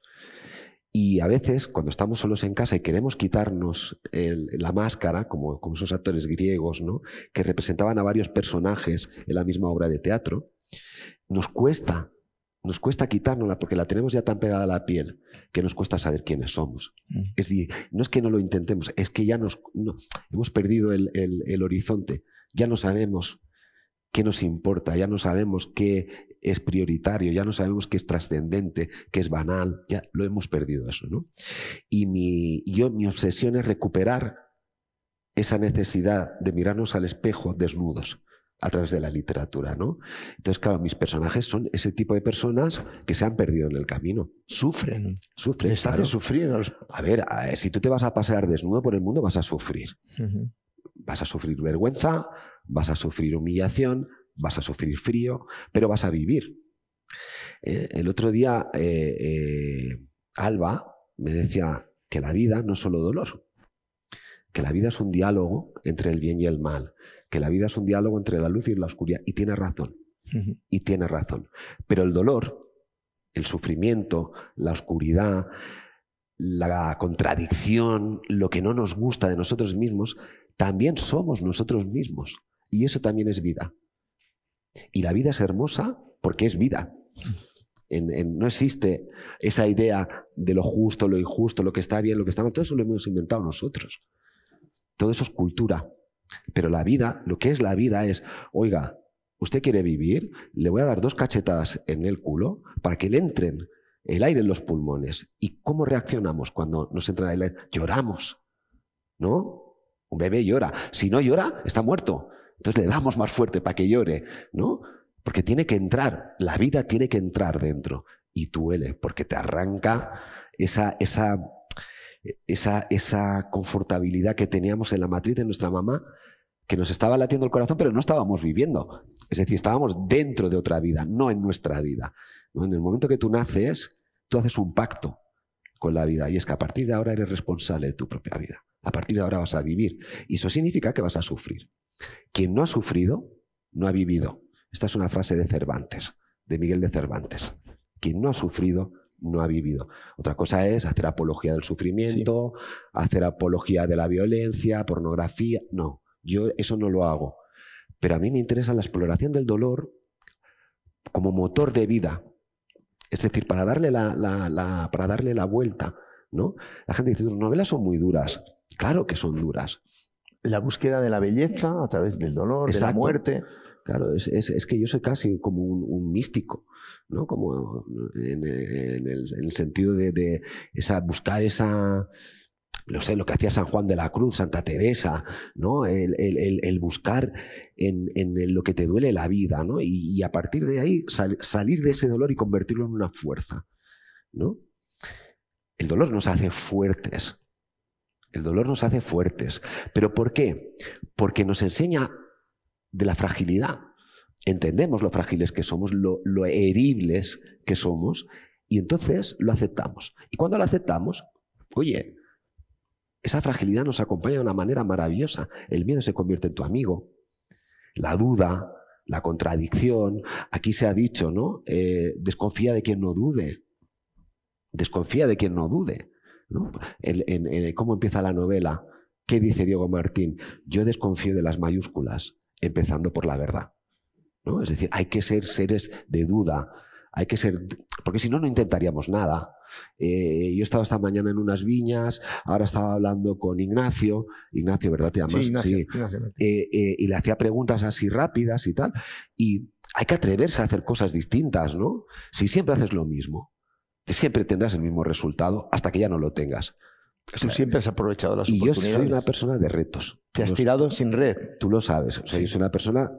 Y a veces, cuando estamos solos en casa y queremos quitarnos la máscara, como, como, esos actores griegos, ¿no? que representaban a varios personajes en la misma obra de teatro, nos cuesta, nos cuesta quitárnosla porque la tenemos ya tan pegada a la piel que nos cuesta saber quiénes somos. Mm. Es decir, no es que no lo intentemos, es que ya nos hemos perdido el horizonte, ya no sabemos qué nos importa, ya no sabemos qué es prioritario, ya no sabemos qué es trascendente, qué es banal, ya lo hemos perdido eso, ¿no? Y mi, yo, mi obsesión es recuperar esa necesidad de mirarnos al espejo desnudos a través de la literatura, ¿no? Entonces, claro, mis personajes son ese tipo de personas que se han perdido en el camino. Sufren. Mm. Sufren. Les sufrir. A, ver, si tú te vas a pasear desnudo por el mundo, vas a sufrir. Vas a sufrir vergüenza, vas a sufrir humillación, vas a sufrir frío, pero vas a vivir. ¿Eh? el otro día eh, eh, Alba me decía que la vida no es solo dolor, que la vida es un diálogo entre el bien y el mal, que la vida es un diálogo entre la luz y la oscuridad, y tiene razón, y tiene razón. Pero el dolor, el sufrimiento, la oscuridad, la contradicción, lo que no nos gusta de nosotros mismos, también somos nosotros mismos. Y eso también es vida. Y la vida es hermosa porque es vida. no existe esa idea de lo justo, lo injusto, lo que está bien, lo que está mal. Todo eso lo hemos inventado nosotros. Todo eso es cultura. Pero la vida, lo que es la vida es, oiga, usted quiere vivir, le voy a dar dos cachetadas en el culo para que le entren el aire en los pulmones. ¿Y cómo reaccionamos cuando nos entra el aire? Lloramos, ¿no? Un bebé llora. Si no llora, está muerto. Entonces le damos más fuerte para que llore, ¿no? Porque tiene que entrar, la vida tiene que entrar dentro. Y duele, porque te arranca esa, esa, esa, esa confortabilidad que teníamos en la matriz de nuestra mamá, que nos estaba latiendo el corazón, pero no estábamos viviendo. Es decir, estábamos dentro de otra vida, no en nuestra vida. En el momento que tú naces, tú haces un pacto con la vida y es que a partir de ahora eres responsable de tu propia vida. A partir de ahora vas a vivir. Y eso significa que vas a sufrir. Quien no ha sufrido, no ha vivido. Esta es una frase de Cervantes, de Miguel de Cervantes. Quien no ha sufrido, no ha vivido. Otra cosa es hacer apología del sufrimiento, hacer apología de la violencia, pornografía. No, yo eso no lo hago. Pero a mí me interesa la exploración del dolor como motor de vida. Es decir, para darle la, para darle la vuelta. ¿no? La gente dice, tus novelas son muy duras. Claro que son duras. La búsqueda de la belleza a través del dolor, de la muerte. Claro, es, que yo soy casi como un, místico, ¿no? Como en, el, sentido de, esa, buscar esa, no sé, lo que hacía San Juan de la Cruz, Santa Teresa, ¿no? El, buscar en, lo que te duele la vida, ¿no? Y, a partir de ahí salir de ese dolor y convertirlo en una fuerza, ¿no? El dolor nos hace fuertes, el dolor nos hace fuertes. ¿Pero por qué? Porque nos enseña de la fragilidad. Entendemos lo frágiles que somos, lo, heribles que somos, y entonces lo aceptamos. Y cuando lo aceptamos, oye, esa fragilidad nos acompaña de una manera maravillosa. El miedo se convierte en tu amigo. La duda, la contradicción. Aquí se ha dicho, ¿no? Eh, desconfía de quien no dude. Desconfía de quien no dude cómo empieza la novela, ¿qué dice Diego Martín? Yo desconfío de las mayúsculas, empezando por la verdad. ¿no? Es decir, hay que ser seres de duda, hay que ser, porque si no, no intentaríamos nada. Eh, yo estaba esta mañana en unas viñas, ahora estaba hablando con Ignacio, Ignacio, ¿verdad? Te llamas? Sí, eh, eh, y le hacía preguntas así rápidas y tal. Y hay que atreverse a hacer cosas distintas, ¿no? Si siempre haces lo mismo siempre tendrás el mismo resultado hasta que ya no lo tengas. Tú siempre has aprovechado las y yo soy una persona de retos. Te has tirado sin red. Tú lo sabes. yo soy una persona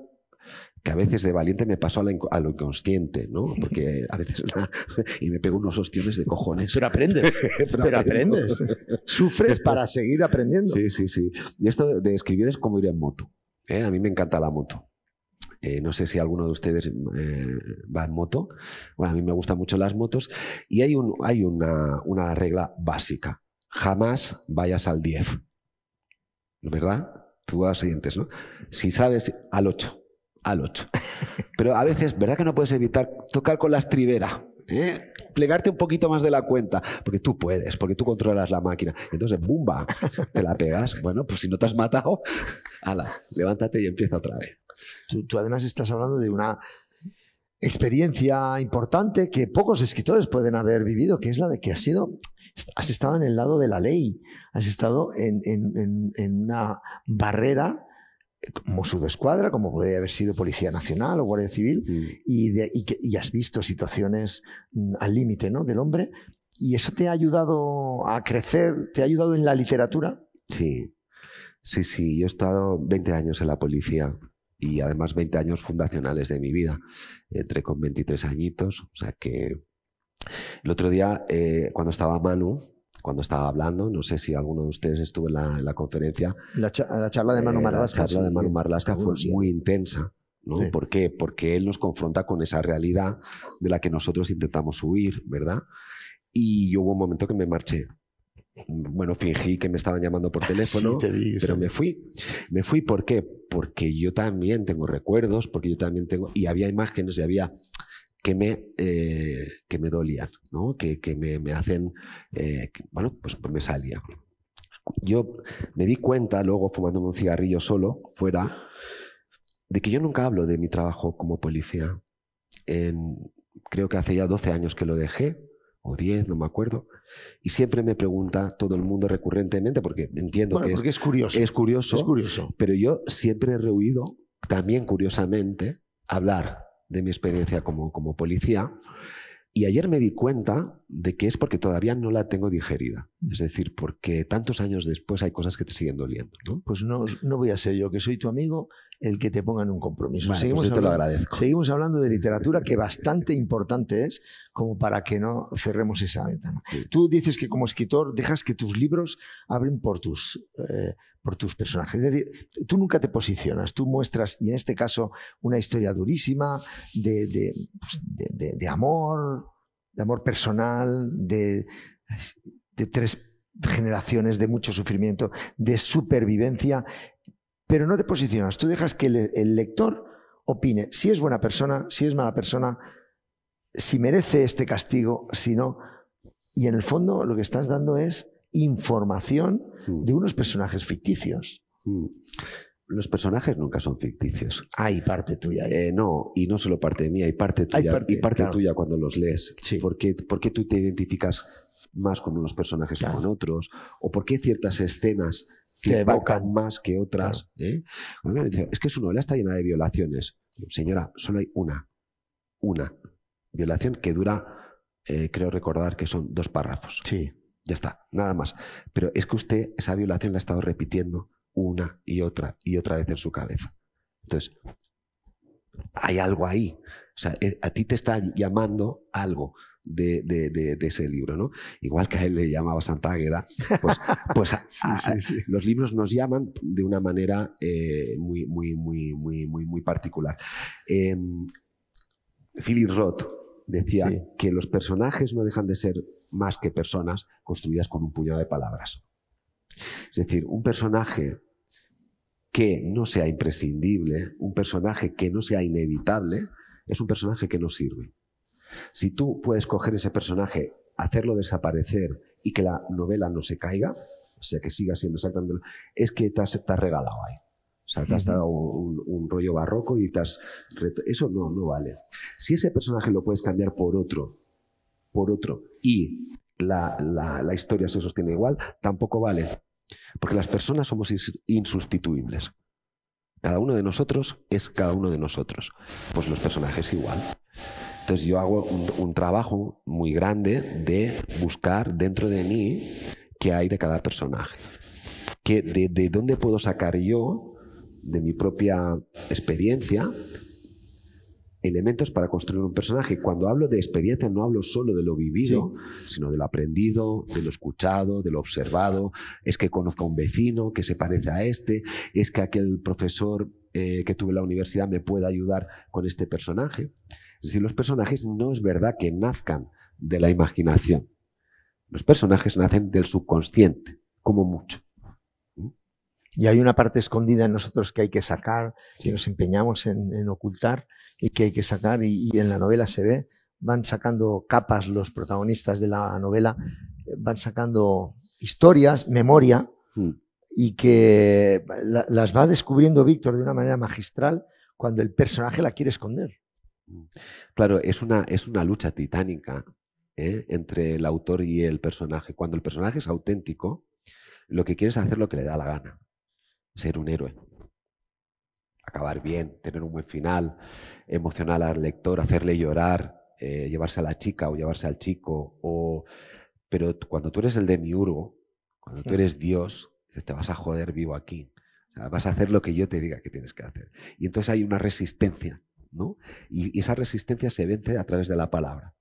que a veces de valiente me paso a, lo inconsciente, ¿no? Porque a veces (laughs) y me pego unos hostiones de cojones. Pero aprendes, (laughs) pero, aprendes. Sufres (laughs) para seguir aprendiendo. Sí, sí, sí. Y esto de escribir es como ir en moto. ¿eh? A mí me encanta la moto. Eh, no sé si alguno de ustedes eh, va en moto. Bueno, a mí me gustan mucho las motos. Y hay, un, hay una, regla básica. Jamás vayas al 10. ¿Verdad? Tú vas siguientes, ¿no? Si sabes, al 8. Al 8. (laughs) Pero a veces, ¿verdad que no puedes evitar tocar con la estribera? Eh? plegarte un poquito más de la cuenta, porque tú puedes, porque tú controlas la máquina. Entonces, ¡bumba! Te la pegas. Bueno, pues si no te has matado, (laughs) ala, levántate y empieza otra vez. Tú, además estás hablando de una experiencia importante que pocos escritores pueden haber vivido, que es la de que has estado en el lado de la ley, has estado en, una barrera como su escuadra como podría haber sido Policía Nacional o Guardia Civil, mm. y, has visto situaciones mm, al límite del hombre, y eso te ha ayudado a crecer, te ha ayudado en la literatura. Sí, sí, sí, yo he estado 20 años en la policía y además 20 años fundacionales de mi vida. Entré con 23 añitos, o sea que el otro día eh, cuando estaba Manu, cuando estaba hablando, no sé si alguno de ustedes estuvo en la, conferencia. La, charla de Manu eh, marlasca la charla de Manu Marlaska fue muy intensa. ¿no? ¿Por qué? Porque él nos confronta con esa realidad de la que nosotros intentamos huir, ¿verdad? Y hubo un momento que me marché, bueno, fingí que me estaban llamando por (laughs) teléfono, pero me fui. Me fui, ¿por qué? Porque yo también tengo recuerdos, porque yo también tengo, y había imágenes y había que me, eh, que me dolían, ¿no? que, me, hacen, eh, bueno, pues, me salía. Yo me di cuenta luego, fumándome un cigarrillo solo, fuera, de que yo nunca hablo de mi trabajo como policía. creo que hace ya 12 años que lo dejé, o 10, no me acuerdo. Y siempre me pregunta todo el mundo recurrentemente, porque entiendo que es, curioso. es, curioso. Es curioso. Pero yo siempre he rehuido, también curiosamente, hablar de mi experiencia como, como policía. Y ayer me di cuenta de que es porque todavía no la tengo digerida. Es mm. decir, porque tantos años después hay cosas que te siguen doliendo. Pues no, no voy a ser yo, que soy tu amigo el que te pongan un compromiso. Pues seguimos, hablando, de literatura que bastante importante es como para que no cerremos esa ventana. Tú dices que como escritor dejas que tus libros abren por tus, eh, por tus personajes. Es decir, tú nunca te posicionas, tú muestras, y en este caso, una historia durísima de, de, pues, amor, de amor personal, de, de tres generaciones de mucho sufrimiento, de supervivencia pero no te posicionas, tú dejas que el, lector opine si es buena persona, si es mala persona, si merece este castigo, si no. Y en el fondo lo que estás dando es información mm. de unos personajes ficticios. Mm. Los personajes nunca son ficticios. Hay parte tuya. Eh, no, y no solo parte de mí, hay parte tuya. y parte tuya cuando los lees. Sí. ¿Por, qué, tú te identificas más con unos personajes que con otros? ¿O por qué ciertas escenas que evocan más que otras. Pues es que su novela está llena de violaciones. Señora, solo hay una, una violación que dura, eh, creo recordar que son dos párrafos. Sí. Ya está, nada más. Pero es que usted esa violación la ha estado repitiendo una y otra y otra vez en su cabeza. Entonces, hay algo ahí. O sea, eh, a ti te está llamando algo de, ese libro, ¿no? Igual que a él le llamaba Santa Águeda, pues, pues (laughs) los libros nos llaman de una manera eh, muy, muy, muy, muy, muy, muy particular. Em, Philip Roth decía que los personajes no dejan de ser más que personas construidas con un puñado de palabras. Es decir, un personaje que no sea imprescindible, un personaje que no sea inevitable, es un personaje que no sirve. Si tú puedes coger ese personaje, hacerlo desaparecer y que la novela no se caiga, o sea, que siga siendo exactamente es que te has, regalado ahí. O sea, te has dado un, rollo barroco y te has... Eso no, no vale. Si ese personaje lo puedes cambiar por otro, por otro, y la historia se sostiene igual, tampoco vale. Porque las personas somos insustituibles. Cada uno de nosotros es cada uno de nosotros. Pues los personajes igual. Entonces yo hago un, trabajo muy grande de buscar dentro de mí qué hay de cada personaje. de, dónde puedo sacar yo, de mi propia experiencia, elementos para construir un personaje. Cuando hablo de experiencia no hablo solo de lo vivido, sino de lo aprendido, de lo escuchado, de lo observado. Es que conozco a un vecino que se parece a este, es que aquel profesor eh, que tuve en la universidad me puede ayudar con este personaje. Es los personajes no es verdad que nazcan de la imaginación. Los personajes nacen del subconsciente, como mucho. Y hay una parte escondida en nosotros que hay que sacar, que nos empeñamos en, ocultar y que hay que sacar, y, en la novela se ve, van sacando capas los protagonistas de la novela, van sacando historias, memoria, mm. y que las va descubriendo Víctor de una manera magistral cuando el personaje la quiere esconder. Mm. Claro, es una, es una lucha titánica ¿eh? entre el autor y el personaje. Cuando el personaje es auténtico, lo que quiere es hacer lo que le da la gana, ser un héroe, acabar bien, tener un buen final, emocionar al lector, hacerle llorar, eh, llevarse a la chica o llevarse al chico. O... Pero cuando tú eres el demiurgo, cuando tú eres Dios, te vas a joder vivo aquí. vas a hacer lo que yo te diga que tienes que hacer. Y entonces hay una resistencia y, esa resistencia se vence a través de la palabra,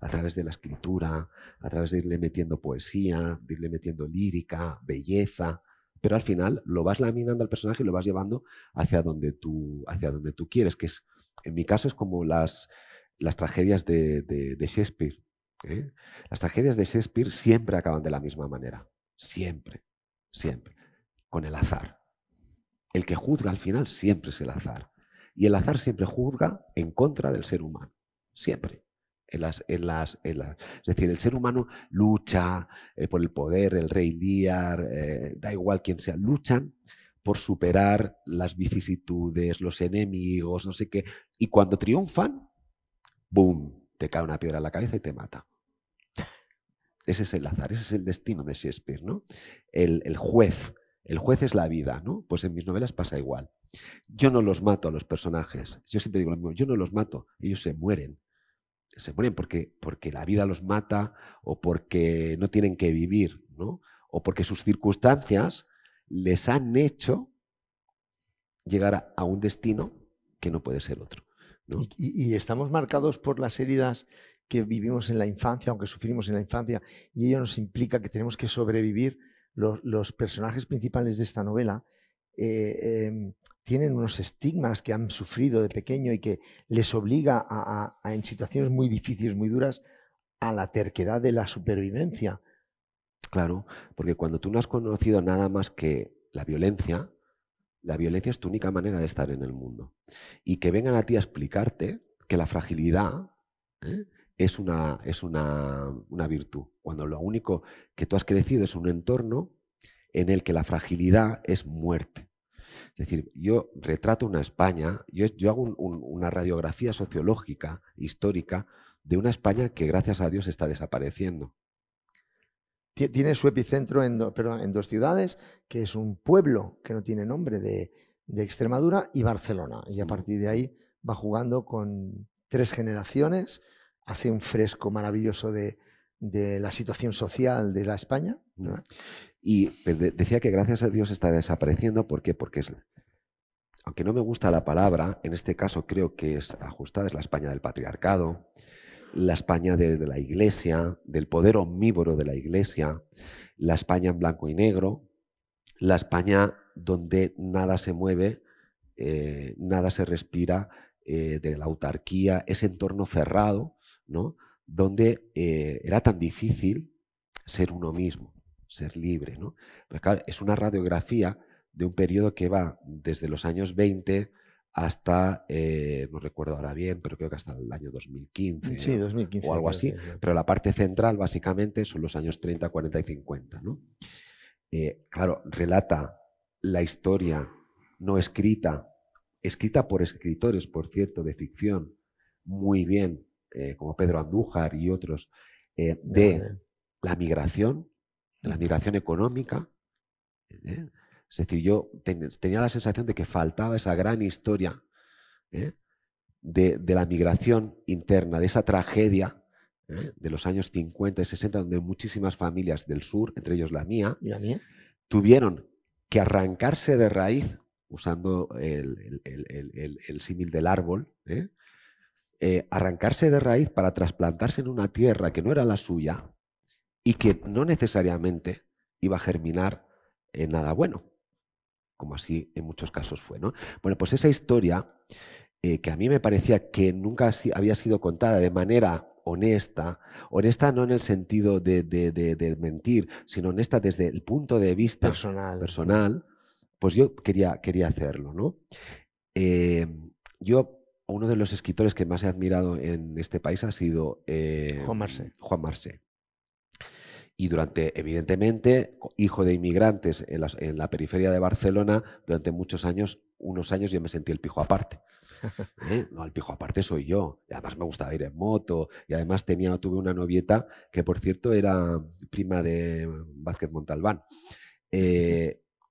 A través de la escritura, a través de irle metiendo poesía, de irle metiendo lírica, belleza, pero al final lo vas laminando al personaje y lo vas llevando hacia donde tú, hacia donde tú quieres, que es, en mi caso es como las, tragedias de, Shakespeare. ¿eh? Las tragedias de Shakespeare siempre acaban de la misma manera, siempre, siempre, con el azar. El que juzga al final siempre es el azar. Y el azar siempre juzga en contra del ser humano, siempre. En las, en las, es decir, el ser humano lucha eh, por el poder, el rey Lear, eh, da igual quién sea, luchan por superar las vicisitudes, los enemigos, no sé qué. Y cuando triunfan, ¡boom! Te cae una piedra en la cabeza y te mata. Ese es el azar, ese es el destino de Shakespeare, ¿no? El, el juez el juez es la vida, ¿no? Pues en mis novelas pasa igual. Yo no los mato a los personajes. Yo siempre digo lo mismo, yo no los mato, ellos se mueren. Se mueren porque, porque la vida los mata o porque no tienen que vivir, ¿no? O porque sus circunstancias les han hecho llegar a, un destino que no puede ser otro. Y, y estamos marcados por las heridas que vivimos en la infancia, aunque sufrimos en la infancia, y ello nos implica que tenemos que sobrevivir los, personajes principales de esta novela eh, em, tienen unos estigmas que han sufrido de pequeño y que les obliga a, en situaciones muy difíciles, muy duras, a la terquedad de la supervivencia. Claro, porque cuando tú no has conocido nada más que la violencia, la violencia es tu única manera de estar en el mundo. Y que vengan a ti a explicarte que la fragilidad ¿eh? es una, es una, una virtud. Cuando lo único que tú has crecido es un entorno en el que la fragilidad es muerte. Es decir, yo retrato una España, yo, hago una radiografía sociológica, histórica, de una España que gracias a Dios está desapareciendo. Tiene su epicentro en, dos ciudades, que es un pueblo que no tiene nombre de, de Extremadura y Barcelona. Y a partir de ahí va jugando con tres generaciones hace un fresco maravilloso de, la situación social de la España. Mm. Y pues, decía que gracias a Dios está desapareciendo. ¿Por qué? Porque es, aunque no me gusta la palabra, en este caso creo que es ajustada, es la España del patriarcado, la España de, la iglesia, del poder omnívoro de la iglesia, la España en blanco y negro, la España donde nada se mueve, eh, nada se respira eh, de la autarquía, ese entorno cerrado ¿no? Donde eh, era tan difícil ser uno mismo, ser libre, ¿no? es una radiografía de un periodo que va desde los años 20 hasta, eh, no recuerdo ahora bien, pero creo que hasta el año 2015, mm, o algo así. Pero la parte central, básicamente, son los años 30, 40 y 50. ¿no? Eh, claro, relata la historia no escrita, escrita por escritores, por cierto, de ficción, muy bien eh, como Pedro Andújar y otros, eh, de la migración, de la migración económica. ¿eh? Es decir, yo tenía la sensación de que faltaba esa gran historia de, la migración interna, de esa tragedia de los años 50 y 60, donde muchísimas familias del sur, entre ellos la mía, tuvieron que arrancarse de raíz, usando el, el símil del árbol, ¿eh? Eh, arrancarse de raíz para trasplantarse en una tierra que no era la suya y que no necesariamente iba a germinar en nada bueno, como así en muchos casos fue. ¿no? Bueno, pues esa historia eh, que a mí me parecía que nunca había sido contada de manera honesta, honesta no en el sentido de, mentir, sino honesta desde el punto de vista personal, pues yo quería, quería hacerlo. ¿no? Eh, yo uno de los escritores que más he admirado en este país ha sido eh, Juan Marce. Y durante, evidentemente, hijo de inmigrantes en la, periferia de Barcelona, durante muchos años, unos años yo me sentí el pijo aparte. (laughs) ¿eh? No, el pijo aparte soy yo. además me gustaba ir en moto. Y además tenía, tuve una novieta que, por cierto, era prima de Vázquez Montalbán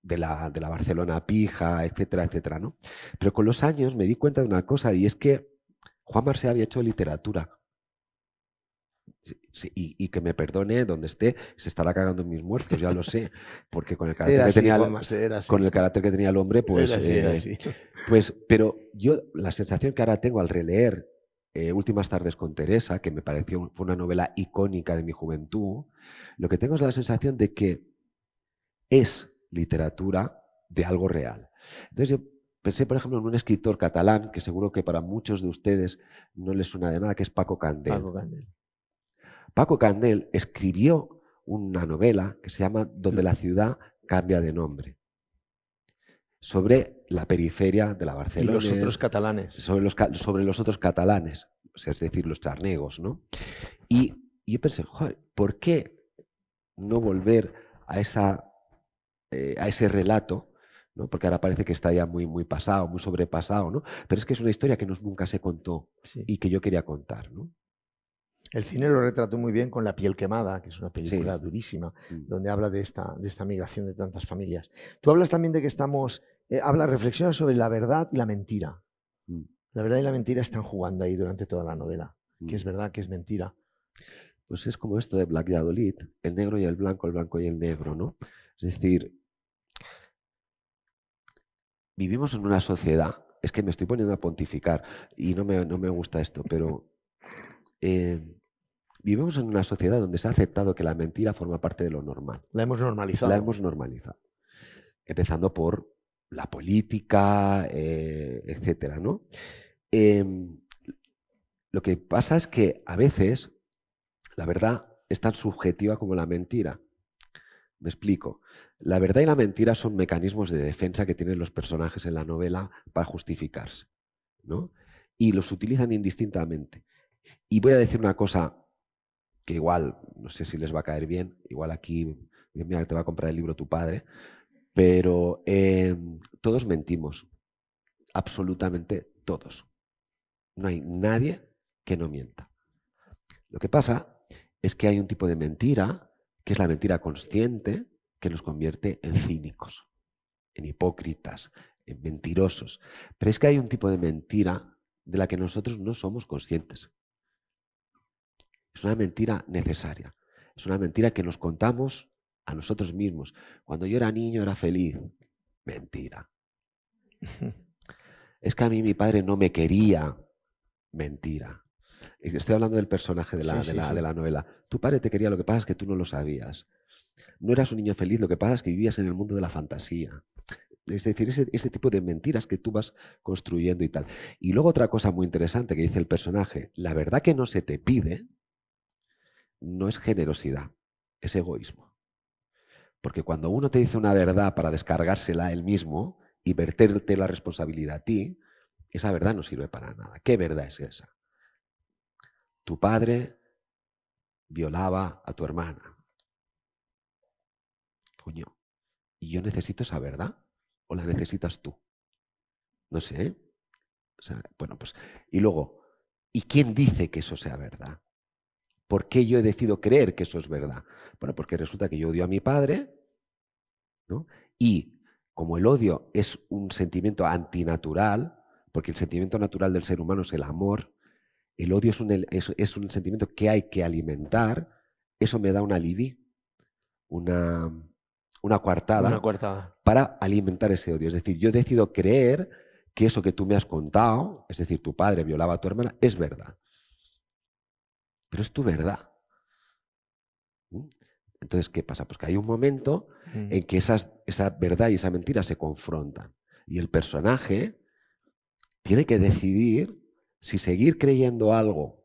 de la, de la Barcelona pija, etcétera, etcétera, ¿no? Pero con los años me di cuenta de una cosa y es que Juan Marcel había hecho literatura. y, que me perdone donde esté, se estará cagando en mis muertos, ya lo sé, porque con el carácter, que, tenía, con el, carácter que tenía el hombre, pues, eh, pues, pero yo la sensación que ahora tengo al releer eh, Últimas tardes con Teresa, que me pareció fue una novela icónica de mi juventud, lo que tengo es la sensación de que es literatura de algo real. Entonces yo pensé, por ejemplo, en un escritor catalán, que seguro que para muchos de ustedes no les suena de nada, que es Paco Candel. Paco Candel, escribió una novela que se llama Donde la ciudad cambia de nombre sobre la periferia de la Barcelona. Y los otros catalanes. Sobre los, otros catalanes, es decir, los charnegos, ¿no? Y, yo pensé, ¿por qué no volver a esa eh, a ese relato, ¿no? porque ahora parece que está ya muy, muy pasado, muy sobrepasado, ¿no? pero es que es una historia que nos, nunca se contó y que yo quería contar. El cine lo retrató muy bien con La piel quemada, que es una película durísima, mm. donde habla de esta, de esta migración de tantas familias. Tú hablas también de que estamos, eh, habla, reflexiona sobre la verdad y la mentira. Mm. La verdad y la mentira están jugando ahí durante toda la novela. Mm. ¿Qué es verdad, qué es mentira? Pues es como esto de Black Yadolid, el negro y el blanco, el blanco y el negro, ¿no? Es decir, vivimos en una sociedad, es que me estoy poniendo a pontificar y no me, no me gusta esto, pero em, vivimos en una sociedad donde se ha aceptado que la mentira forma parte de lo normal. La hemos normalizado. La hemos normalizado. Empezando por la política, etc. Eh, etcétera, ¿no? Em, lo que pasa es que a veces la verdad es tan subjetiva como la mentira. Me explico. La verdad y la mentira son mecanismos de defensa que tienen los personajes en la novela para justificarse, Y los utilizan indistintamente. Y voy a decir una cosa que igual, no sé si les va a caer bien, igual aquí, te va a comprar el libro tu padre, pero em, todos mentimos, absolutamente todos. No hay nadie que no mienta. Lo que pasa es que hay un tipo de mentira que es la mentira consciente que nos convierte en cínicos, en hipócritas, en mentirosos. Pero es que hay un tipo de mentira de la que nosotros no somos conscientes. Es una mentira necesaria. Es una mentira que nos contamos a nosotros mismos. Cuando yo era niño era feliz. Mentira. (laughs) Es que a mí mi padre no me quería. Mentira. Estoy hablando del personaje de la, novela. Tu padre te quería, lo que pasa es que tú no lo sabías. No eras un niño feliz, lo que pasa es que vivías en el mundo de la fantasía. Es decir, ese, tipo de mentiras que tú vas construyendo y tal. Y luego otra cosa muy interesante que dice el personaje, la verdad que no se te pide no es generosidad, es egoísmo. Porque cuando uno te dice una verdad para descargársela él mismo y verterte la responsabilidad a ti, esa verdad no sirve para nada. ¿Qué verdad es esa? tu padre violaba a tu hermana. Coño, ¿y yo necesito esa verdad? ¿O la necesitas tú? No sé. ¿eh? bueno, pues. Y luego, ¿y quién dice que eso sea verdad? ¿Por qué yo he decidido creer que eso es verdad? Bueno, porque resulta que yo odio a mi padre, ¿no? Y como el odio es un sentimiento antinatural, porque el sentimiento natural del ser humano es el amor, el odio es un, es, un sentimiento que hay que alimentar. Eso me da una alivio una, una coartada, para alimentar ese odio. Es decir, yo decido creer que eso que tú me has contado, es decir, tu padre violaba a tu hermana, es verdad. Pero es tu verdad. ¿Mm? Entonces, ¿qué pasa? Pues que hay un momento mm. en que esas, esa verdad y esa mentira se confrontan. Y el personaje tiene que decidir si seguir creyendo algo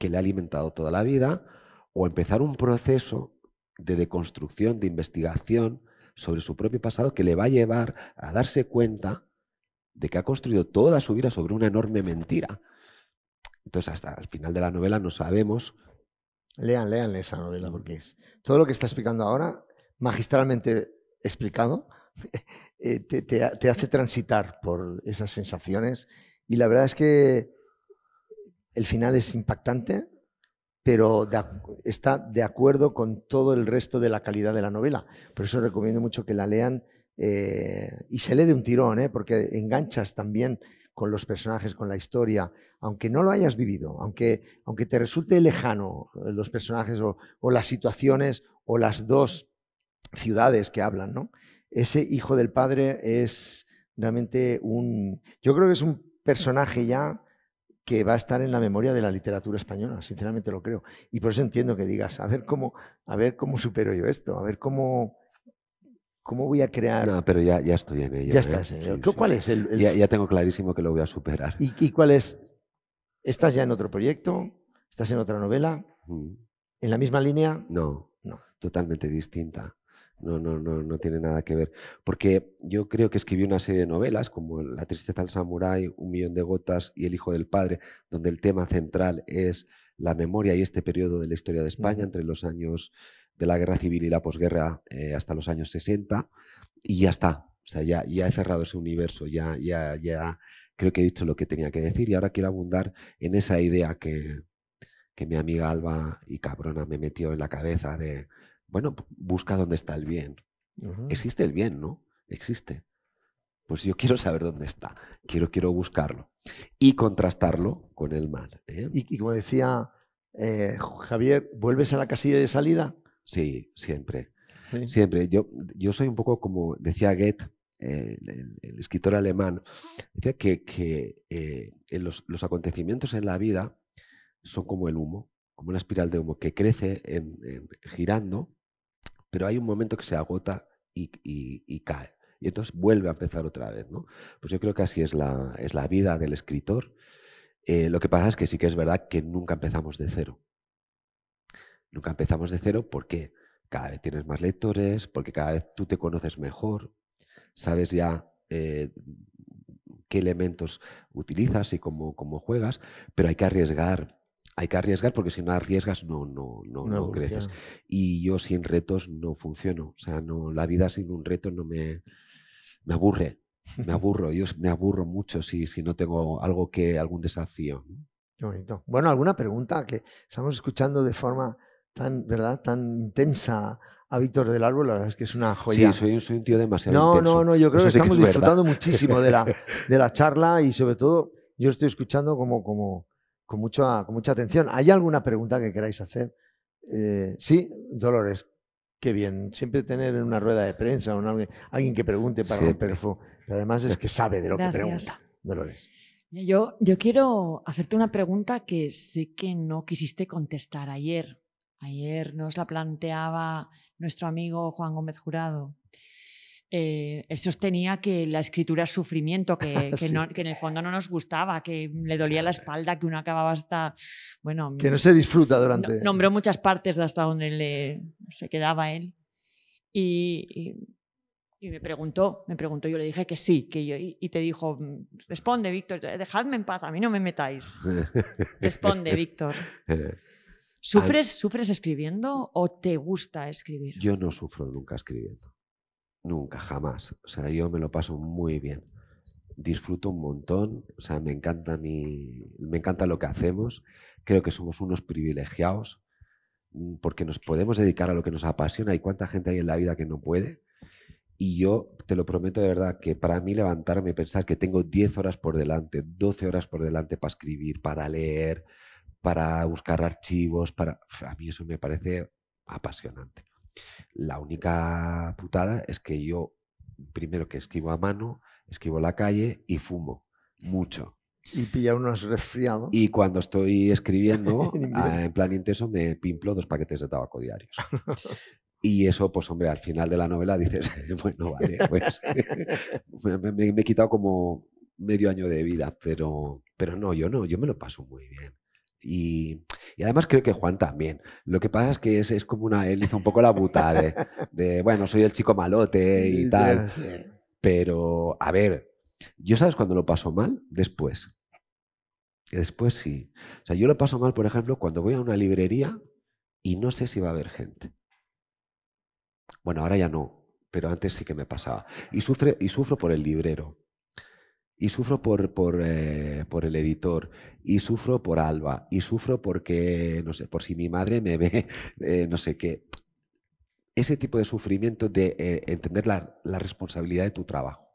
que le ha alimentado toda la vida o empezar un proceso de deconstrucción, de investigación sobre su propio pasado que le va a llevar a darse cuenta de que ha construido toda su vida sobre una enorme mentira. Entonces, hasta el final de la novela no sabemos. Lean, lean esa novela, porque es todo lo que está explicando ahora, magistralmente explicado, (laughs) eh, te hace transitar por esas sensaciones. Y la verdad es que el final es impactante, pero está de acuerdo con todo el resto de la calidad de la novela. Por eso recomiendo mucho que la lean eh, y se le de un tirón, eh, porque enganchas también con los personajes, con la historia, aunque no lo hayas vivido, aunque, aunque te resulte lejano eh, los personajes o, las situaciones o las dos ciudades que hablan, Ese hijo del padre es realmente un... Yo creo que es un personaje ya que va a estar en la memoria de la literatura española, sinceramente lo creo. Y por eso entiendo que digas, a ver cómo, a ver cómo supero yo esto, a ver cómo, cómo voy a crear. No, pero ya, ya estoy en ello. Ya estás ¿eh? en ello. ¿Cuál es Ya, tengo clarísimo que lo voy a superar. ¿Y, cuál es? ¿Estás ya en otro proyecto? ¿Estás en otra novela? Mm. ¿En la misma línea? No, no. Totalmente distinta. No, no, no, tiene nada que ver. Porque yo creo que escribí una serie de novelas como La tristeza del samurái, Un millón de gotas y El hijo del padre, donde el tema central es la memoria y este periodo de la historia de España entre los años de la guerra civil y la posguerra eh, hasta los años 60 y ya está. O sea, ya, ya he cerrado ese universo, ya, ya, ya creo que he dicho lo que tenía que decir y ahora quiero abundar en esa idea que, que mi amiga Alba y cabrona me metió en la cabeza de bueno, busca dónde está el bien. Existe el bien, ¿no? Existe. Pues yo quiero saber dónde está. Quiero, quiero buscarlo. Y contrastarlo con el mal. ¿eh? Y, como decía eh, Javier, ¿vuelves a la casilla de salida? Sí, siempre. Siempre. Yo, yo soy un poco como decía Goethe, eh, el, escritor alemán, decía que, los, acontecimientos en la vida son como el humo, como una espiral de humo que crece girando pero hay un momento que se agota y, cae. Y entonces vuelve a empezar otra vez. ¿no? Pues yo creo que así es la, es la vida del escritor. Eh, lo que pasa es que sí que es verdad que nunca empezamos de cero. Nunca empezamos de cero porque cada vez tienes más lectores, porque cada vez tú te conoces mejor, sabes ya eh, qué elementos utilizas y cómo, juegas, pero hay que arriesgar, hay que arriesgar porque si no arriesgas no, no, no, creces. Y yo sin retos no funciono. O sea, no, la vida sin un reto no me, me aburre. Me (laughs) aburro, yo me aburro mucho si, si no tengo algo que, algún desafío. Qué bonito. Bueno, alguna pregunta que estamos escuchando de forma tan, ¿verdad? Tan intensa a Víctor del Árbol, la verdad es que es una joya. Sí, soy, un tío demasiado No, intenso. no, no, yo creo que estamos disfrutando muchísimo de la, (laughs) de la charla y sobre todo yo estoy escuchando como, como, con mucha, con mucha atención. ¿Hay alguna pregunta que queráis hacer? Eh, sí, Dolores, qué bien. Siempre tener en una rueda de prensa o alguien, que pregunte para el perfil. además es que sabe de lo que pregunta. Dolores. Yo, yo quiero hacerte una pregunta que sé que no quisiste contestar ayer. Ayer nos la planteaba nuestro amigo Juan Gómez Jurado él eh, sostenía que la escritura es sufrimiento, (laughs) que, en el fondo no nos gustaba, que le dolía la espalda, que uno acababa hasta. Bueno. Que no se disfruta durante. nombró muchas partes hasta donde le, se quedaba él. Y, me preguntó, me preguntó, yo le dije que sí, que yo, y, te dijo, mm, responde, Víctor, dejadme en paz, a mí no me metáis. (laughs) Responde, Víctor. Eh, ¿Sufres, ¿Sufres escribiendo o te gusta escribir? Yo no sufro nunca escribiendo. Nunca, jamás. O sea, yo me lo paso muy bien. Disfruto un montón, o sea, me encanta mi, me encanta lo que hacemos. Creo que somos unos privilegiados mm, porque nos podemos dedicar a lo que nos apasiona y cuánta gente hay en la vida que no puede. Y yo te lo prometo de verdad que para mí levantarme y pensar que tengo 10 horas por delante, 12 horas por delante para escribir, para leer, para buscar archivos, para a mí eso me parece apasionante. La única putada es que yo, primero que escribo a mano, escribo la calle y fumo mucho. Y pilla unos resfriados. Y cuando estoy escribiendo, (laughs) ah, en plan intenso, me pimplo dos paquetes de tabaco diarios. Y eso, pues hombre, al final de la novela dices, (laughs) bueno, vale, pues (laughs) me, he quitado como medio año de vida, pero, pero no, yo no, yo me lo paso muy bien. Y, además creo que Juan también. Lo que pasa es que es, como una, él hizo un poco la buta (laughs) de, bueno, soy el chico malote y tal. Pero, a ver, yo sabes cuando lo paso mal, después. Después sí. O sea, yo lo paso mal, por ejemplo, cuando voy a una librería y no sé si va a haber gente. Bueno, ahora ya no, pero antes sí que me pasaba. Y, sufre, y sufro por el librero y sufro por, eh, por, el editor, y sufro por Alba, y sufro porque, no sé, por si mi madre me ve, (laughs) eh, no sé qué. Ese tipo de sufrimiento de eh, entender la, responsabilidad de tu trabajo,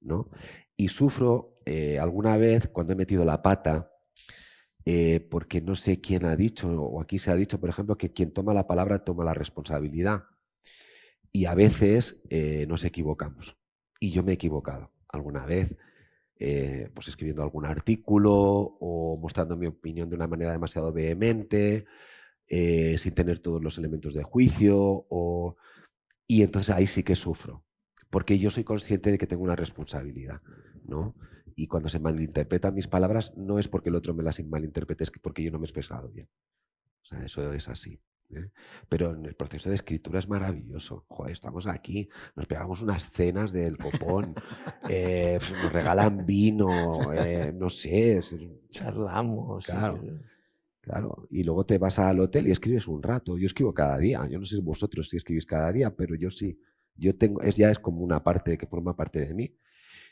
¿no? Y sufro alguna vez cuando he metido la pata, porque no sé quién ha dicho, o aquí se ha dicho, por ejemplo, que quien toma la palabra toma la responsabilidad. Y a veces nos equivocamos. Y yo me he equivocado alguna vez eh, pues escribiendo algún artículo o mostrando mi opinión de una manera demasiado vehemente, eh, sin tener todos los elementos de juicio, o... y entonces ahí sí que sufro, porque yo soy consciente de que tengo una responsabilidad, ¿no? Y cuando se malinterpretan mis palabras, no es porque el otro me las malinterprete, es porque yo no me he expresado bien. O sea, eso es así. ¿eh? Pero en el proceso de escritura es maravilloso. Joder, estamos aquí, nos pegamos unas cenas del copón, (laughs) eh, pues, nos regalan vino, eh, no sé, charlamos. Claro, Y luego te vas al hotel y escribes un rato. Yo escribo cada día. Yo no sé vosotros si escribís cada día, pero yo sí. Yo tengo, es ya es como una parte que forma parte de mí.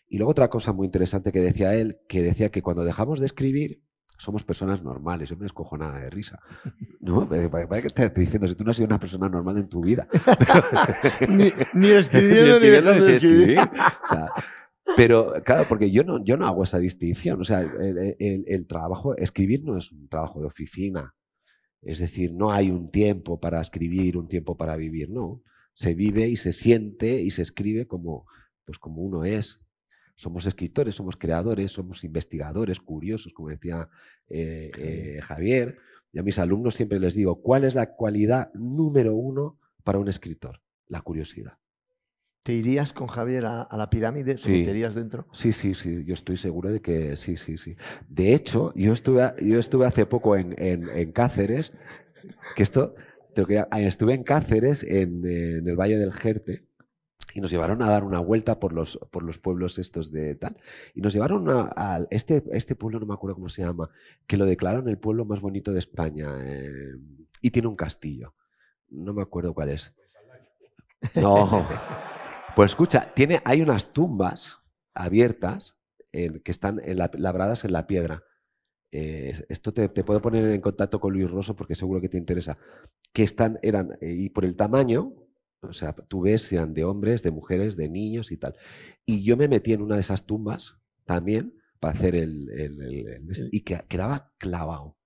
Y luego otra cosa muy interesante que decía él, que decía que cuando dejamos de escribir, somos personas normales. Yo me descojo nada de risa. (laughs) ¿No? Me parece que estás diciendo, si tú no has sido una persona normal en tu vida. (laughs) ni, escribiendo, ni escribiendo, ni, (laughs) pero claro, porque yo no, yo no hago esa distinción. O sea, el, el trabajo, escribir no es un trabajo de oficina. Es decir, no hay un tiempo para escribir, un tiempo para vivir, no. Se vive y se siente y se escribe como, pues como uno es. Somos escritores, somos creadores, somos investigadores, curiosos, como decía eh, eh, Javier. Y a mis alumnos siempre les digo, ¿cuál es la cualidad número uno para un escritor? La curiosidad. ¿Te irías con Javier a, la pirámide? Sí. dentro? Sí, sí, sí. Yo estoy seguro de que sí, sí, sí. De hecho, yo estuve, yo estuve hace poco en, Cáceres, que esto, estuve en Cáceres, en, en el Valle del Jerte, y nos llevaron a dar una vuelta por los, por los pueblos estos de tal. Y nos llevaron a, este, este pueblo, no me acuerdo cómo se llama, que lo declararon el pueblo más bonito de España em, y tiene un castillo. No me acuerdo cuál es. No. Pues escucha, tiene, hay unas tumbas abiertas en, que están labradas en la piedra. esto te, puedo poner en contacto con Luis Rosso porque seguro que te interesa. Que están, eran, eh, y por el tamaño, o sea, tú ves de hombres, de mujeres, de niños y tal. Y yo me metí en una de esas tumbas también para hacer el... y quedaba clavado.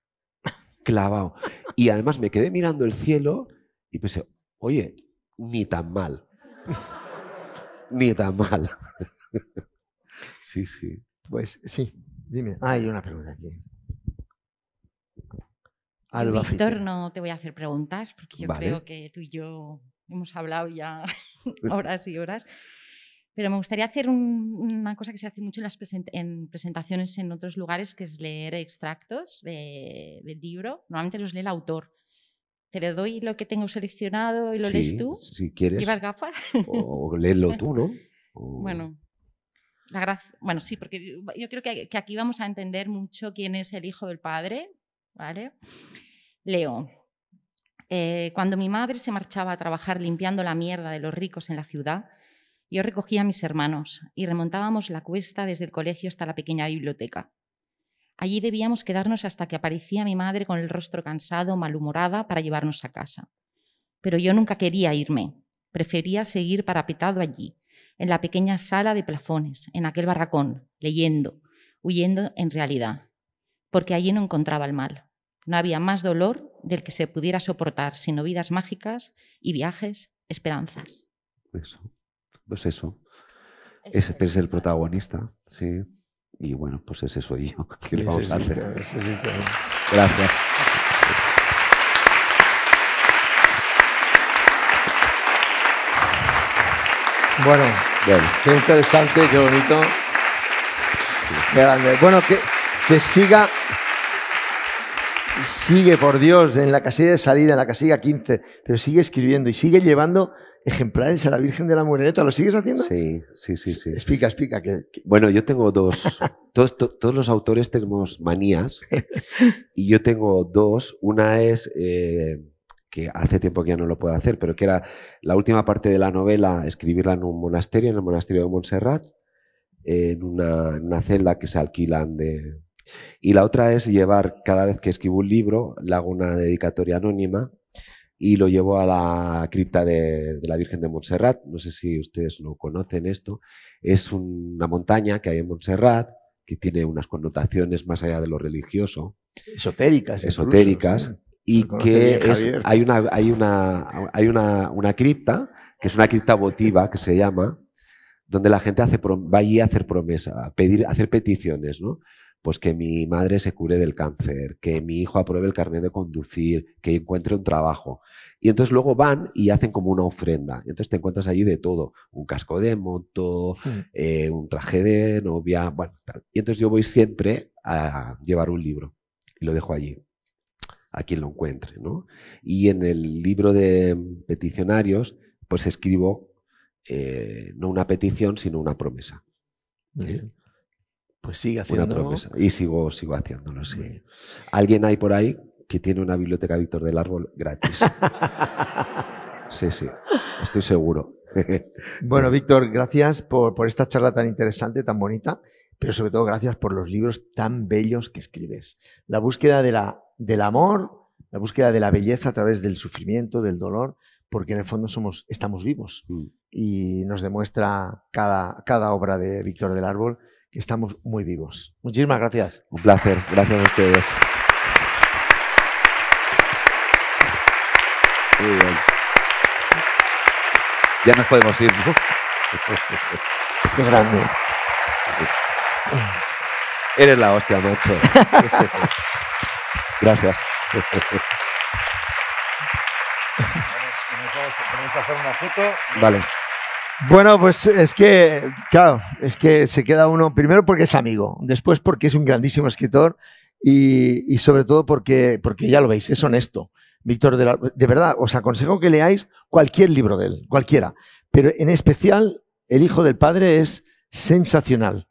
Clavado. Y además me quedé mirando el cielo y pensé, oye, ni tan mal. ni tan mal. (laughs) sí, sí. Pues sí, dime. Ah, hay una pregunta aquí. Alba Víctor, no te voy a hacer preguntas porque yo creo que tú y yo hemos hablado ya (laughs) horas y horas. Pero me gustaría hacer una cosa que se hace mucho en las presentaciones en otros lugares, que es leer extractos del libro. Normalmente los lee el autor. Te le doy lo que tengo seleccionado y lo lees tú. Si quieres. Llevas gafas. O, o tú, ¿no? (laughs) Bueno. La gracia, bueno, sí, porque yo creo que, que aquí vamos a entender mucho quién es el hijo del padre, ¿vale? Leo. Eh, cuando mi madre se marchaba a trabajar limpiando la mierda de los ricos en la ciudad, yo recogía a mis hermanos y remontábamos la cuesta desde el colegio hasta la pequeña biblioteca. Allí debíamos quedarnos hasta que aparecía mi madre con el rostro cansado, malhumorada, para llevarnos a casa. Pero yo nunca quería irme. Prefería seguir parapetado allí, en la pequeña sala de plafones, en aquel barracón, leyendo, huyendo en realidad, porque allí no encontraba el mal. No había más dolor del que se pudiera soportar, sino vidas mágicas y viajes, esperanzas. Eso, pues eso. Ese es el protagonista, sí. Y bueno, pues es eso yo. (laughs) ¿Qué le vamos a hacer? Gracias. Bueno, qué interesante, qué bonito. Bueno, que, que siga sigue, por Dios, en la casilla de salida, en la casilla 15, pero sigue escribiendo y sigue llevando ejemplares a la Virgen de la Moreneta. ¿Lo sigues haciendo? Sí, sí, sí. sí. Explica, explica. Que, Bueno, yo tengo dos. todos, (laughs) todos, los autores tenemos manías (laughs) y yo tengo dos. Una es... Eh, que hace tiempo que ya no lo puedo hacer, pero que era la última parte de la novela, escribirla en un monasterio, en el monasterio de Montserrat, en una, en una celda que se alquilan de, y la otra es llevar, cada vez que escribo un libro, le hago una dedicatoria anónima y lo llevo a la cripta de, de, la Virgen de Montserrat. No sé si ustedes lo conocen esto. Es una montaña que hay en Montserrat que tiene unas connotaciones más allá de lo religioso. Esotéricas. Esotéricas. Y que hay, una, hay, una, hay una, una cripta, que es una cripta votiva que se llama, donde la gente hace, va allí a hacer promesa, a pedir, a hacer peticiones, ¿no? pues que mi madre se cure del cáncer, que mi hijo apruebe el carnet de conducir, que encuentre un trabajo. Y entonces luego van y hacen como una ofrenda. entonces te encuentras allí de todo, un casco de moto, mm. eh, un traje de novia, Y entonces yo voy siempre a llevar un libro y lo dejo allí a quien lo encuentre, ¿no? Y en el libro de peticionarios, pues escribo eh, no una petición, sino una promesa. Pues sigue haciéndolo. Y sigo, sigo haciéndolo, Alguien hay por ahí que tiene una biblioteca Víctor del Árbol gratis. (laughs) sí, sí, estoy seguro. (laughs) bueno, Víctor, gracias por, esta charla tan interesante, tan bonita, pero sobre todo gracias por los libros tan bellos que escribes. La búsqueda de la, del amor, la búsqueda de la belleza a través del sufrimiento, del dolor, porque en el fondo somos, estamos vivos. Mm. Y nos demuestra cada, cada obra de Víctor del Árbol que estamos muy vivos. Muchísimas gracias. Un placer. Gracias a ustedes. Ya nos podemos ir, (laughs) Qué grande. Eres la hostia, macho. Gracias. Vamos, hacer Vale. Bueno, pues es que, claro, es que se queda uno primero porque es amigo, después porque es un grandísimo escritor y, sobre todo porque, porque ya lo veis, es honesto. Víctor, de, de verdad, os aconsejo que leáis cualquier libro de él, cualquiera, pero en especial El Hijo del Padre es sensacional.